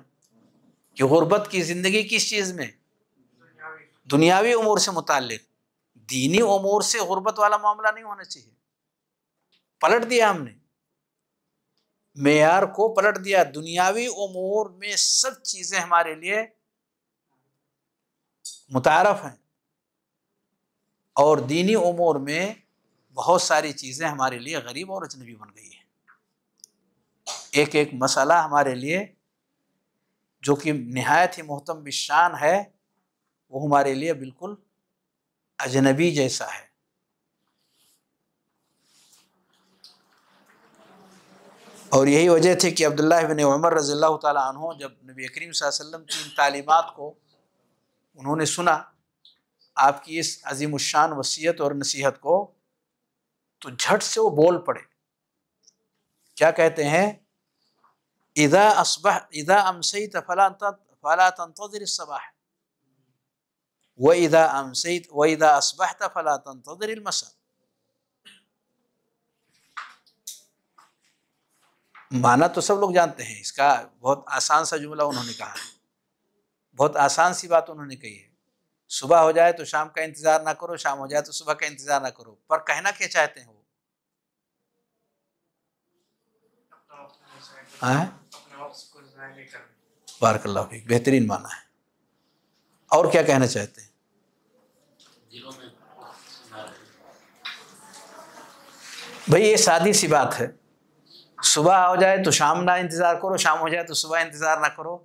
कि गुर्बत की ज़िंदगी किस चीज़ में दुनियावी उमूर से मुतक दीनी उमूर से गुर्बत वाला मामला नहीं होना चाहिए पलट दिया हमने मैार को पलट दिया दुनियावी उमूर में सब चीज़ें हमारे लिए मुतारफ़ हैं और दीनी उमूर में बहुत सारी चीज़ें हमारे लिए गरीब और अजनबी बन गई हैं एक एक मसला हमारे लिए जो कि नहायत ही मोहतम शान है वो हमारे लिए बिल्कुल अजनबी जैसा है और यही वजह थी कि अब्दुल्ला बिन उमर रज़ी तहों जब नबी करीम वसल्लम की इन तालीमत को उन्होंने सुना आपकी इस अजीम शान वसीयत और नसीहत को तो झट से वो बोल पड़े क्या कहते हैं इदा असबह इदा अमसई तफला फला तंतजर सबाह वईदा अमसैत वईदा असबहता फ़ला तंतरमसा माना तो सब लोग जानते हैं इसका बहुत आसान सा जुमला उन्होंने कहा है बहुत आसान सी बात उन्होंने कही है सुबह हो जाए तो शाम का इंतज़ार ना करो शाम हो जाए तो सुबह का इंतज़ार ना करो पर कहना क्या चाहते हैं वो हाँ? बारकल्ला बेहतरीन माना है और क्या कहना चाहते हैं भाई ये सादी सी बात है सुबह हो जाए तो शाम ना इंतजार करो शाम हो जाए तो सुबह इंतजार ना करो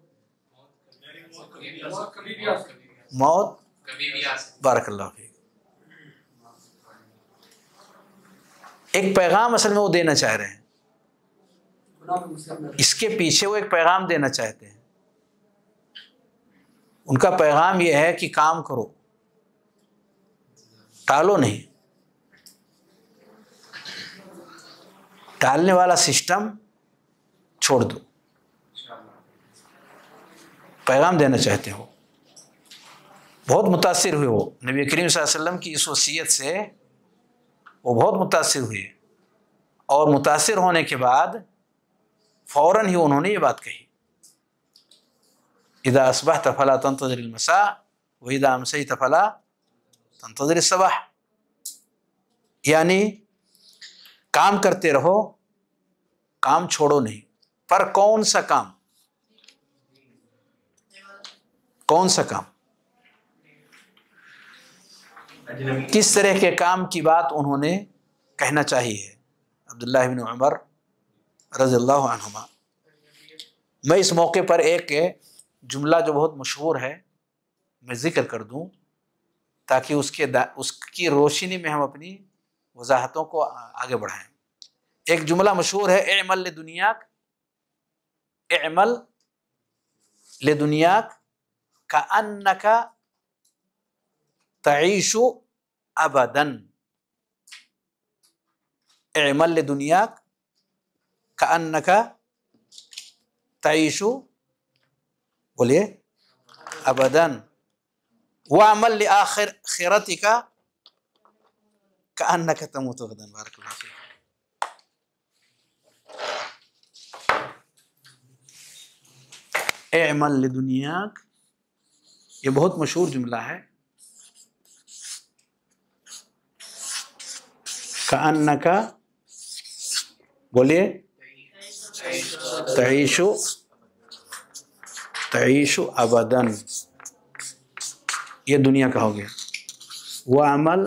मौत बारक एक पैगाम असल में वो देना चाह रहे हैं इसके पीछे वो एक पैगाम देना चाहते हैं उनका पैगाम ये है कि काम करो टालो नहीं टालने वाला सिस्टम छोड़ दो पैगाम देना चाहते हो बहुत मुतासर हुए वो नबी करीम वसल्लम की इस वसीयत से वो बहुत मुतासर हुए और मुतासर होने के बाद फ़ौर ही उन्होंने ये बात कही इदा असबह तफला तंतजरमसा व इदा अमसई तफला तंतजर सबाह यानी काम करते रहो काम छोड़ो नहीं पर कौन सा काम कौन सा काम किस तरह के काम की बात उन्होंने कहना चाहिए अब्दुल्ला बिन उमर रज़ल्लामा मैं इस मौके पर एक जुमला जो बहुत मशहूर है मैं ज़िक्र कर दूं ताकि उसके उसकी रोशनी में हम अपनी وضاحتوں کو آگے بڑھائیں ایک جملہ مشہور ہے اعمل لدنیاک اعمل لدنیاک کانک تعیش ابدا اعمل لدنیاک کانک تعیش بولیے ابدا وعمل لآخر خیرتک का अन्ना खत्म हो तो गदन बारक एमल दुनिया ये बहुत मशहूर जुमला है का अन्ना का बोलिए तईशो तईशो अबदन ये दुनिया का हो गया वह अमल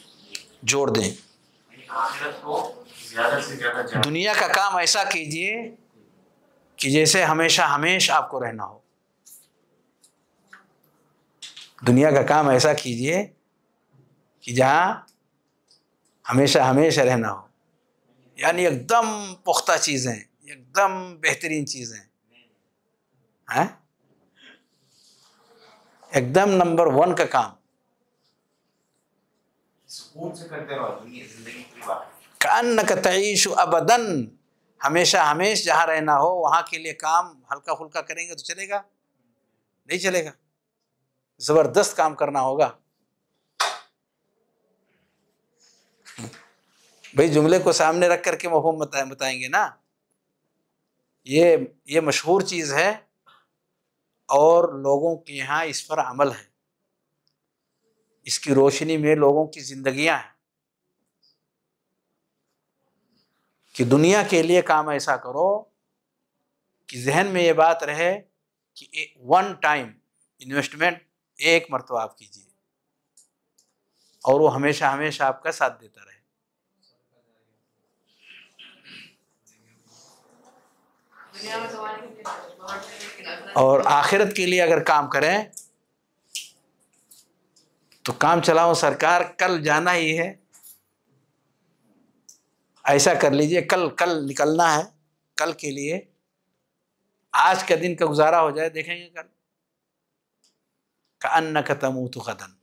जोड़ दें दुनिया का काम ऐसा कीजिए कि जैसे हमेशा हमेशा आपको रहना हो दुनिया का काम ऐसा कीजिए कि जहाँ हमेशा हमेशा रहना हो यानी एकदम पुख्ता चीज़ें एकदम बेहतरीन चीज़ें हैं एकदम नंबर वन का काम सुकून से करते रहो जिंदगी बात कान अबदन हमेशा हमेश जहाँ रहना हो वहाँ के लिए काम हल्का फुल्का करेंगे तो चलेगा नहीं चलेगा ज़बरदस्त काम करना होगा भाई जुमले को सामने रख करके मफहम बताए बताएंगे ना ये ये मशहूर चीज़ है और लोगों के यहाँ इस पर अमल है इसकी रोशनी में लोगों की जिंदगियां हैं कि दुनिया के लिए काम ऐसा करो कि जहन में ये बात रहे कि वन टाइम इन्वेस्टमेंट एक मरतब आप कीजिए और वो हमेशा हमेशा आपका साथ देता रहे और आखिरत के लिए अगर काम करें तो काम चलाओ सरकार कल जाना ही है ऐसा कर लीजिए कल कल निकलना है कल के लिए आज के दिन का गुजारा हो जाए देखेंगे कल का अन्न खतम तो कदन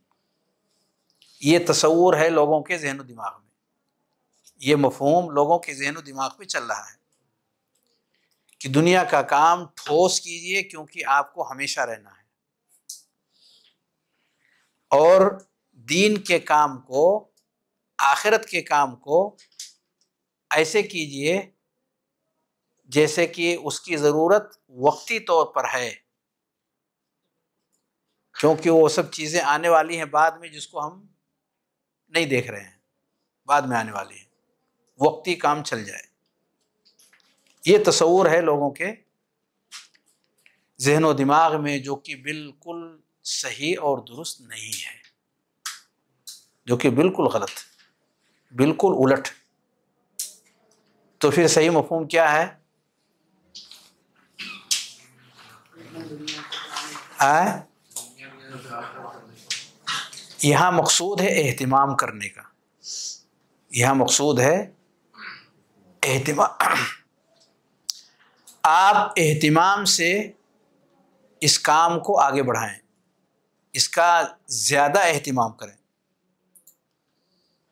ये तस्वूर है लोगों के जहन दिमाग में ये मफहम लोगों के जहन दिमाग में चल रहा है कि दुनिया का काम ठोस कीजिए क्योंकि आपको हमेशा रहना है और दीन के काम को आखिरत के काम को ऐसे कीजिए जैसे कि उसकी ज़रूरत वक्ती तौर पर है क्योंकि वो सब चीज़ें आने वाली हैं बाद में जिसको हम नहीं देख रहे हैं बाद में आने वाली हैं वक्ती काम चल जाए ये तस्वूर है लोगों के जहन व दिमाग में जो कि बिल्कुल सही और दुरुस्त नहीं है जो कि बिल्कुल गलत बिल्कुल उलट तो फिर सही मफहम क्या है आ? यहाँ मकसूद है एहतमाम करने का यहां मकसूद है एहतमाम आप एहतमाम से इस काम को आगे बढ़ाएं इसका ज़्यादा अहतमाम करें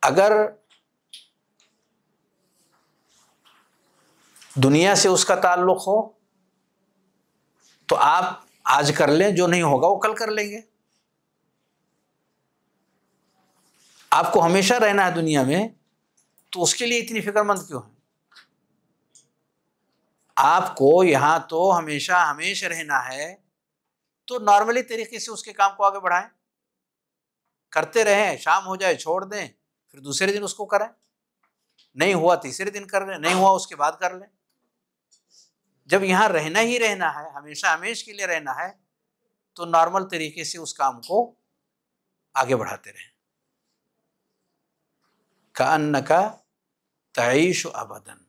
अगर दुनिया से उसका ताल्लुक़ हो तो आप आज कर लें जो नहीं होगा वो कल कर लेंगे आपको हमेशा रहना है दुनिया में तो उसके लिए इतनी फिक्रमंद क्यों है आपको यहाँ तो हमेशा हमेशा रहना है तो नॉर्मली तरीके से उसके काम को आगे बढ़ाएं करते रहें शाम हो जाए छोड़ दें फिर दूसरे दिन उसको करें नहीं हुआ तीसरे दिन कर लें नहीं हुआ उसके बाद कर लें जब यहाँ रहना ही रहना है हमेशा हमेश के लिए रहना है तो नॉर्मल तरीके से उस काम को आगे बढ़ाते रहें का अन्न का तयश आबदन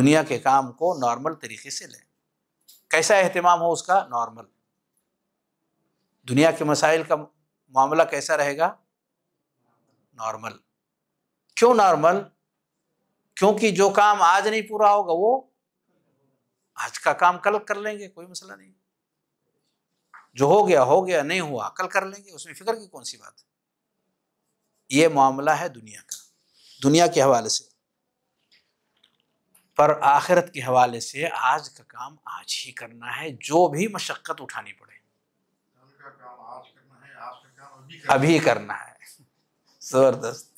दुनिया के काम को नॉर्मल तरीके से लें कैसा एहतमाम हो उसका नॉर्मल दुनिया के मसाइल का मामला कैसा रहेगा नॉर्मल क्यों नॉर्मल क्योंकि जो काम आज नहीं पूरा होगा वो आज का काम कल कर लेंगे कोई मसला नहीं जो हो गया हो गया नहीं हुआ कल कर लेंगे उसमें फिक्र की कौन सी बात है ये मामला है दुनिया का दुनिया के हवाले से पर आखिरत के हवाले से आज का काम आज ही करना है जो भी मशक्क़त उठानी पड़े अभी करना है जबरदस्त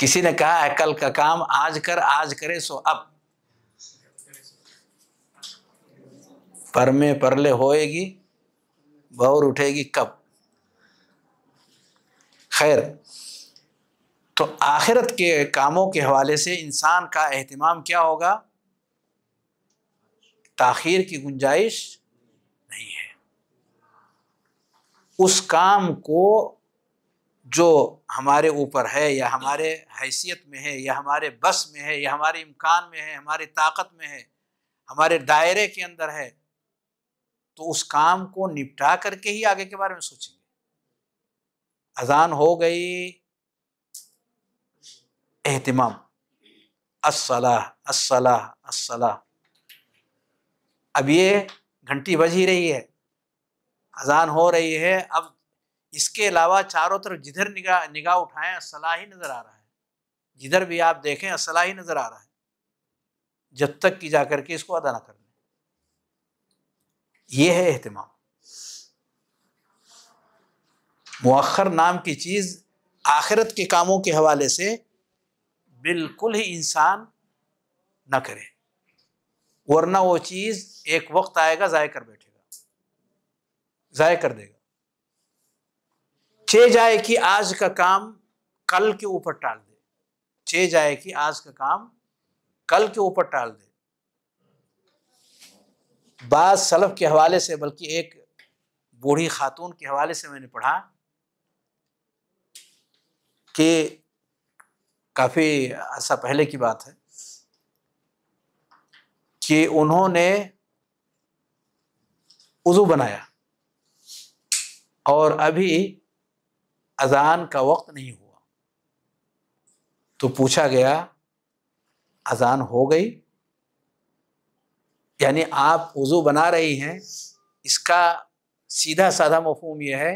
किसी ने कहा है कल का काम आज कर आज करे सो अब पर में परले होएगी बहुर उठेगी कब खैर तो आखिरत के कामों के हवाले से इंसान का अहतमाम क्या होगा ताखिर की गुंजाइश नहीं है उस काम को जो हमारे ऊपर है या हमारे हैसियत में है या हमारे बस में है या हमारे इम्कान में है हमारी ताकत में है हमारे दायरे के अंदर है तो उस काम को निपटा करके ही आगे के बारे में सोचेंगे अजान हो गई एहतमाम असलाह असलाह असलाह अब ये घंटी बज ही रही है अजान हो रही है अब इसके अलावा चारों तरफ जिधर निगाह निगाह उठाएं असला ही नज़र आ रहा है जिधर भी आप देखें असला ही नज़र आ रहा है जब तक कि जा करके इसको अदा ना कर लें यह है अहतमाम मौखर नाम की चीज़ आखिरत के कामों के हवाले से बिल्कुल ही इंसान न करे वरना वो चीज़ एक वक्त आएगा ज़ाय कर बैठे ज़ाय कर देगा चे जाए कि आज का काम कल के ऊपर टाल दे चे जाए कि आज का काम कल के ऊपर टाल दे बाद सलफ के हवाले से बल्कि एक बूढ़ी खातून के हवाले से मैंने पढ़ा कि काफ़ी ऐसा पहले की बात है कि उन्होंने उज़ू बनाया और अभी अजान का वक्त नहीं हुआ तो पूछा गया अजान हो गई यानी आप वज़ू बना रही हैं इसका सीधा साधा मफहम यह है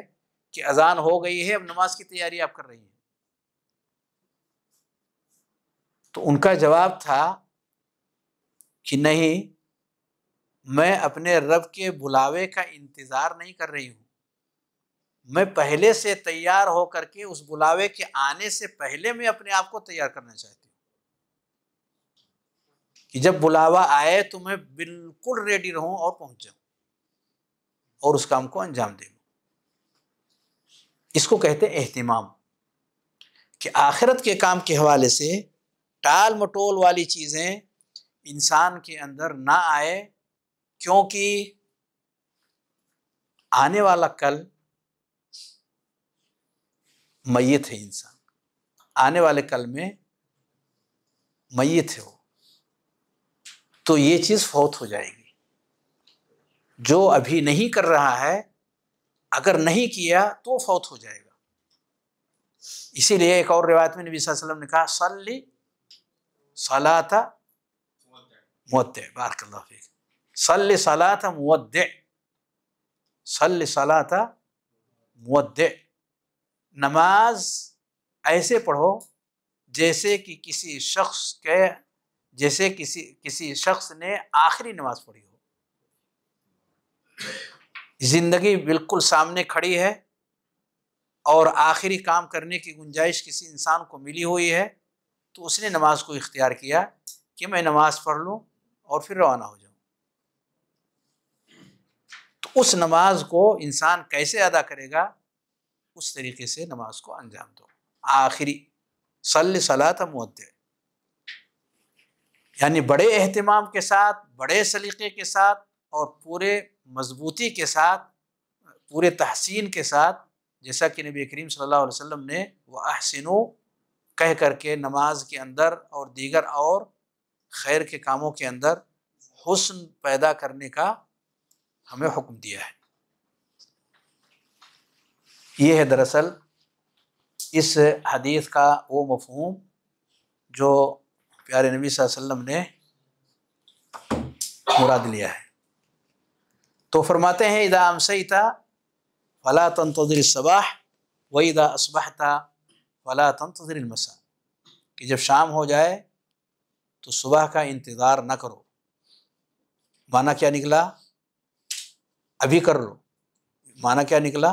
कि अजान हो गई है अब नमाज की तैयारी आप कर रही हैं तो उनका जवाब था कि नहीं मैं अपने रब के बुलावे का इंतज़ार नहीं कर रही हूँ मैं पहले से तैयार हो करके उस बुलावे के आने से पहले मैं अपने आप को तैयार करना चाहती हूँ कि जब बुलावा आए तो मैं बिल्कुल रेडी रहूं और पहुंच जाऊं और उस काम को अंजाम दे इसको कहते हैं अहतमाम कि आखिरत के काम के हवाले से टाल मटोल वाली चीज़ें इंसान के अंदर ना आए क्योंकि आने वाला कल मैय है इंसान आने वाले कल में मैत है वो तो ये चीज़ फौत हो जाएगी जो अभी नहीं कर रहा है अगर नहीं किया तो फौत हो जाएगा इसीलिए एक और रिवायत में नबी वसल्लम ने कहा सल्ली सलाता मुद्द बार सल सलाता मुद्द सल सलाता मुद्द नमाज ऐसे पढ़ो जैसे कि किसी शख्स के जैसे किसी किसी शख्स ने आखिरी नमाज पढ़ी हो ज़िंदगी बिल्कुल सामने खड़ी है और आखिरी काम करने की गुंजाइश किसी इंसान को मिली हुई है तो उसने नमाज को इख्तियार किया कि मैं नमाज पढ़ लूँ और फिर रवाना हो जाऊँ तो उस नमाज को इंसान कैसे अदा करेगा उस तरीके से नमाज को अंजाम दो आखिरी सल सलात मुद्द यानी बड़े अहतमाम के साथ बड़े सलीक़े के साथ और पूरे मजबूती के साथ पूरे तहसीन के साथ जैसा कि नबी करीम सल्लल्लाहु अलैहि वसल्लम ने वह अहसिनो कह करके नमाज के अंदर और दीगर और खैर के कामों के अंदर हुस्न पैदा करने का हमें हुक्म दिया है ये है दरअसल इस हदीस का वो मफहूम जो प्यारे नबी वसल्लम ने मुराद लिया है तो फरमाते हैं इदा अमसईता फला तंतजर सबाह व इदा असबहता फला तंतजर मसा कि जब शाम हो जाए तो सुबह का इंतज़ार ना करो माना क्या निकला अभी कर लो माना क्या निकला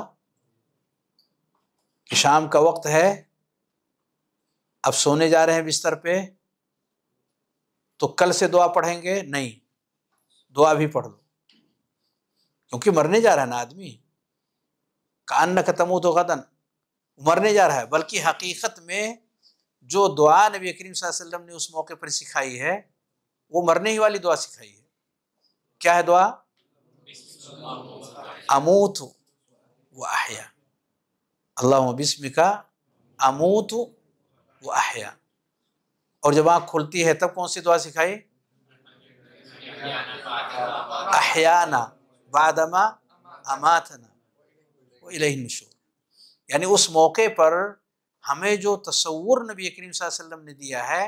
कि शाम का वक्त है अब सोने जा रहे हैं बिस्तर पे तो कल से दुआ पढ़ेंगे नहीं दुआ भी पढ़ लो क्योंकि मरने जा रहा है ना आदमी कान न खत्म तो खतन मरने जा रहा है बल्कि हकीकत में जो दुआ नबी करीम वसल्लम ने उस मौके पर सिखाई है वो मरने ही वाली दुआ सिखाई है क्या है दुआ अमूत वाहिया अल्लाह बिस्मिका अमूत व अहया और जब आँख खुलती है तब कौन सी दुआ सिखाई अहयाना बादमा अमातना वो इलहिनशूर यानी उस मौके पर हमें जो तस्वूर नबी करीम वसल्लम ने दिया है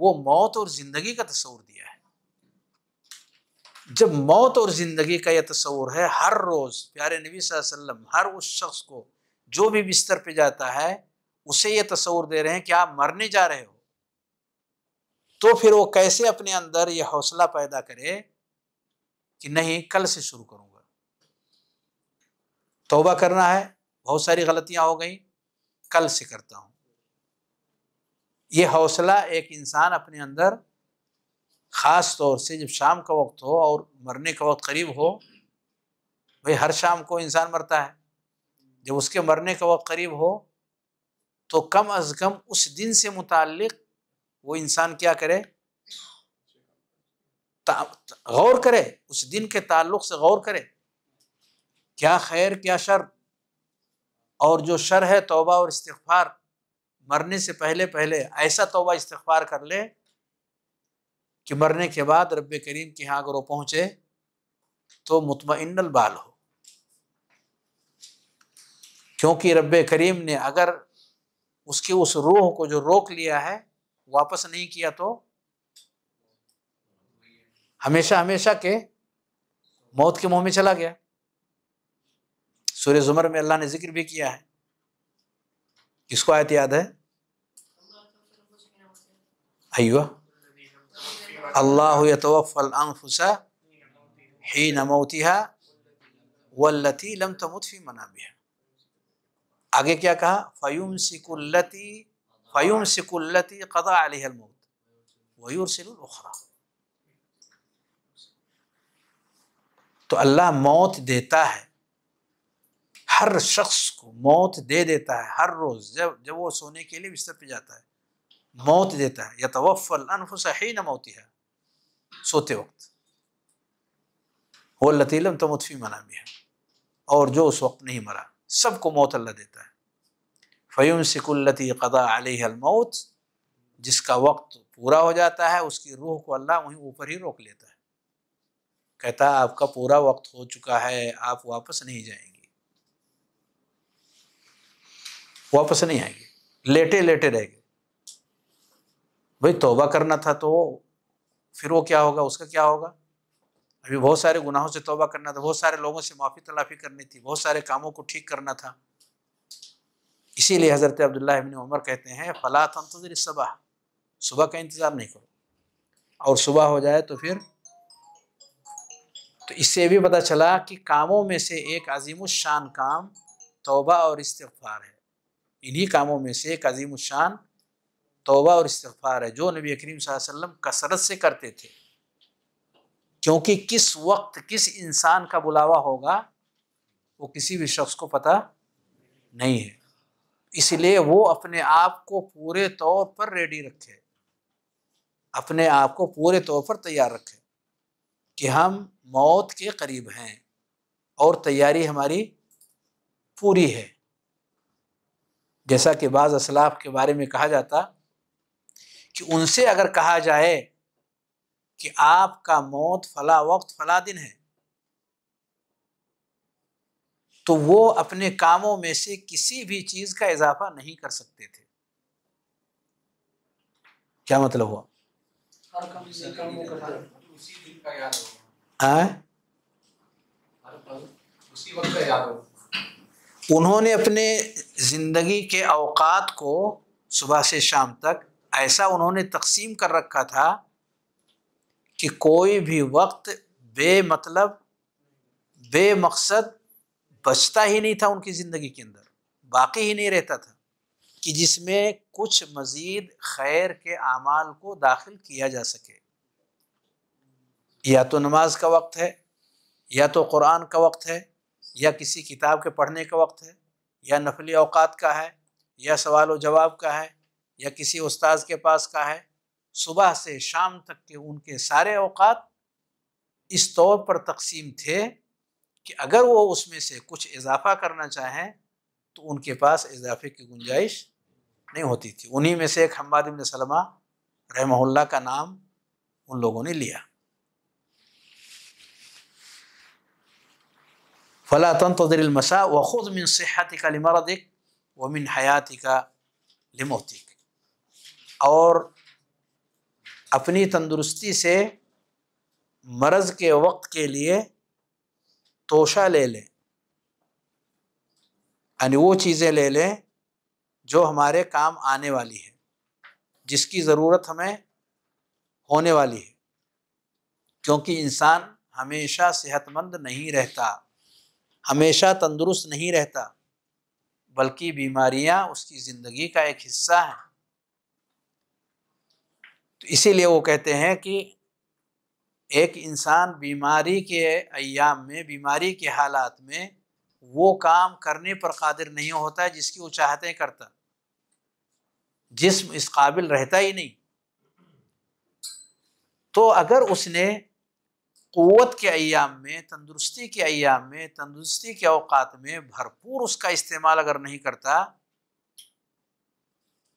वो मौत और ज़िंदगी का तस्वूर दिया है जब मौत और ज़िंदगी का यह तस्वूर है हर रोज़ प्यारे नबी वसल्लम हर उस शख्स को जो भी बिस्तर पे जाता है उसे ये तस्वूर दे रहे हैं कि आप मरने जा रहे हो तो फिर वो कैसे अपने अंदर ये हौसला पैदा करे कि नहीं कल से शुरू करूंगा तोबा करना है बहुत सारी गलतियां हो गई कल से करता हूं ये हौसला एक इंसान अपने अंदर ख़ास तौर से जब शाम का वक्त हो और मरने का वक्त करीब हो भाई हर शाम को इंसान मरता है जब उसके मरने का वक्त करीब हो तो कम अज कम उस दिन से मुतक वो इंसान क्या करे गौर करे उस दिन के ताल्लुक से गौर करे क्या खैर क्या शर और जो शर है तोबा और इस्तफार मरने से पहले पहले ऐसा तोबा इस्तफार कर ले कि मरने के बाद रब करीम के यहाँ अगर वो पहुँचे तो मुतमिन बाल हो क्योंकि रब करीम ने अगर उसकी उस रूह को जो रोक लिया है वापस नहीं किया तो हमेशा हमेशा के मौत के मुंह में चला गया सूर्य जुमर में अल्लाह ने जिक्र भी किया है किसको आयत याद है अयुआ अल्लाह यतवफ़लफ़ुसा ही नमोतिहा वल्लती लम तमुत फ़ी मना भी है आगे क्या कहा फ़यूम सिकुल्लती फ़यूम सिकुल्लती कदा वयूर वयूरसिलखरा तो अल्लाह मौत देता है हर शख्स को मौत दे देता है हर रोज़ जब जब वो सोने के लिए बिस्तर पे जाता है मौत देता है या तवफ़ल अनफुसही न मौती है सोते वक्त वो लतीलम मुतफी मना भी है और जो उस वक्त नहीं मरा सबको मौत अल्लाह देता है फ़यून सिकुल्लती क़दा अलमौत जिसका वक्त पूरा हो जाता है उसकी रूह को अल्लाह वहीं ऊपर ही रोक लेता है कहता है आपका पूरा वक्त हो चुका है आप वापस नहीं जाएंगे वापस नहीं आएंगे लेटे लेटे रह गए भाई तोबा करना था तो फिर वो क्या होगा उसका क्या होगा अभी बहुत सारे गुनाहों से तोबा करना था बहुत सारे लोगों से माफ़ी तलाफ़ी करनी थी बहुत सारे कामों को ठीक करना था इसीलिए हज़रत अब्दुल्ला इबन उमर कहते हैं फ़ला तंतजर सुबह सुबह का इंतज़ार नहीं करो और सुबह हो जाए तो फिर तो इससे भी पता चला कि कामों में से एक अजीम शान काम तोबा और इस्तफ़ार है इन्हीं कामों में से एक अजीम शान तोबा और इस्तफ़ार है जो नबी करीम वसल्लम कसरत से करते थे क्योंकि किस वक्त किस इंसान का बुलावा होगा वो किसी भी शख्स को पता नहीं है इसलिए वो अपने आप को पूरे तौर पर रेडी रखे अपने आप को पूरे तौर पर तैयार रखे कि हम मौत के करीब हैं और तैयारी हमारी पूरी है जैसा कि बाज़ असलाफ के बारे में कहा जाता कि उनसे अगर कहा जाए कि आपका मौत फला वक्त फला दिन है तो वो अपने कामों में से किसी भी चीज का इजाफा नहीं कर सकते थे क्या मतलब हुआ हाँ? उन्होंने अपने ज़िंदगी के अवकात को सुबह से शाम तक ऐसा उन्होंने तकसीम कर रखा था कि कोई भी वक्त बेमतलब बेमकसद बचता ही नहीं था उनकी ज़िंदगी के अंदर बाकी ही नहीं रहता था कि जिसमें कुछ मज़ीद खैर के अमाल को दाखिल किया जा सके या तो नमाज का वक्त है या तो कुरान का वक्त है या किसी किताब के पढ़ने का वक्त है या नफली अवकात का है या सवाल व जवाब का है या किसी उस्ताद के पास का है सुबह से शाम तक के उनके सारे अवकात इस तौर पर तकसीम थे कि अगर वो उसमें से कुछ इजाफा करना चाहें तो उनके पास इजाफे की गुंजाइश नहीं होती थी उन्हीं में से एक हम्बाद इबन सलमा रहमहुल्ला का नाम उन लोगों ने लिया फला तंतरमसा व खुद मिन सेहत का लिमरदिक व मिन हयाति का लिमोतिक और अपनी तंदुरुस्ती से मर्ज़ के वक्त के लिए तोशा ले लें यानी वो चीज़ें ले लें जो हमारे काम आने वाली है जिसकी ज़रूरत हमें होने वाली है क्योंकि इंसान हमेशा सेहतमंद नहीं रहता हमेशा तंदुरुस्त नहीं रहता बल्कि बीमारियां उसकी ज़िंदगी का एक हिस्सा हैं तो इसीलिए वो कहते हैं कि एक इंसान बीमारी के अयाम में बीमारी के हालात में वो काम करने पर कादिर नहीं होता है जिसकी वो चाहते करता जिसम इस काबिल रहता ही नहीं तो अगर उसने क़वत के अयाम में तंदुरुस्ती के अयाम में तंदुरुस्ती के अवकात में भरपूर उसका इस्तेमाल अगर नहीं करता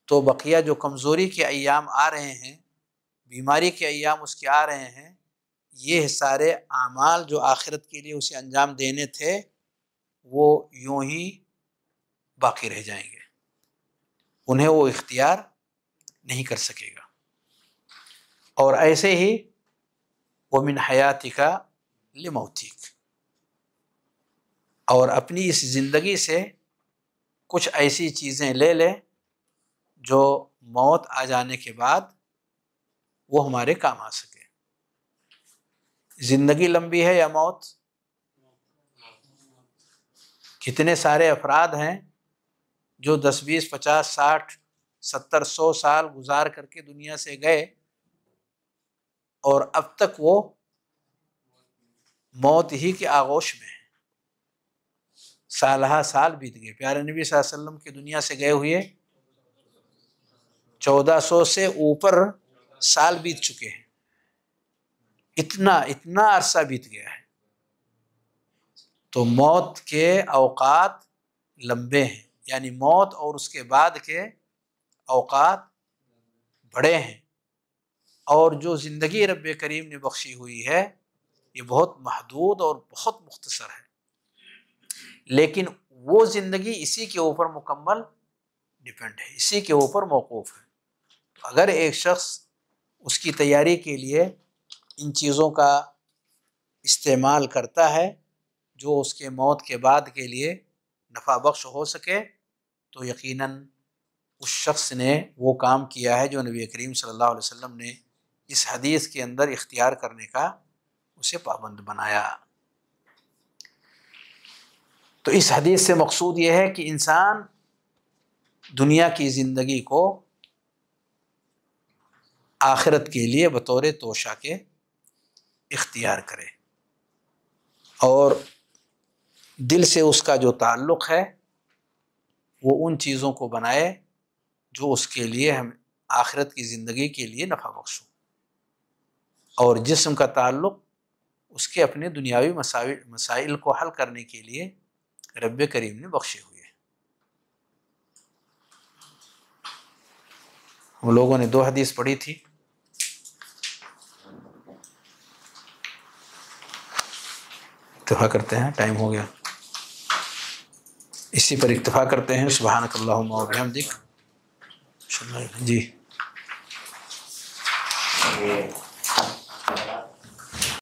तो बकिया जो कमज़ोरी के अयाम आ रहे हैं बीमारी के अयाम उसके आ रहे हैं ये सारे आमाल जो आखिरत के लिए उसे अंजाम देने थे वो यूं ही बाकी रह जाएंगे उन्हें वो इख्तियार नहीं कर सकेगा और ऐसे ही वो मिन हयाती का लिमौतिक और अपनी इस ज़िंदगी से कुछ ऐसी चीज़ें ले ले जो मौत आ जाने के बाद वो हमारे काम आ सके जिंदगी लंबी है या मौत कितने सारे अफराद हैं जो 10, 20, 50, 60, 70, 100 साल गुजार करके दुनिया से गए और अब तक वो मौत ही के आगोश में है सालहा साल बीत गए प्यारे नबी वसल्लम की दुनिया से गए हुए 1400 से ऊपर साल बीत चुके हैं इतना इतना अरसा बीत गया है तो मौत के अवकात लंबे हैं यानी मौत और उसके बाद के अवकात बड़े हैं और जो ज़िंदगी रब करीम ने बख्शी हुई है ये बहुत महदूद और बहुत मुख्तसर है लेकिन वो ज़िंदगी इसी के ऊपर मुकम्मल डिपेंड है इसी के ऊपर मौकूफ़ है अगर एक शख्स उसकी तैयारी के लिए इन चीज़ों का इस्तेमाल करता है जो उसके मौत के बाद के लिए नफ़ा बख्श हो सके तो यकीनन उस शख्स ने वो काम किया है जो नबी करीम सल्लल्लाहु अलैहि वसल्लम ने इस हदीस के अंदर इख्तियार करने का उसे पाबंद बनाया तो इस हदीस से मकसूद ये है कि इंसान दुनिया की ज़िंदगी को आखिरत के लिए बतौर तोशा के इख्तियार करें और दिल से उसका जो ताल्लुक़ है वो उन चीज़ों को बनाए जो उसके लिए हम आखिरत की ज़िंदगी के लिए नफ़ा बख्श हो और जिसम का ताल्लुक़ उसके अपने दुनियावी मसाइल को हल करने के लिए रब करीम ने बख्शे हुए हम लोगों ने दो हदीस पढ़ी थी इतफा करते हैं टाइम हो गया इसी पर इतफा करते हैं सुबह कल्लाम जी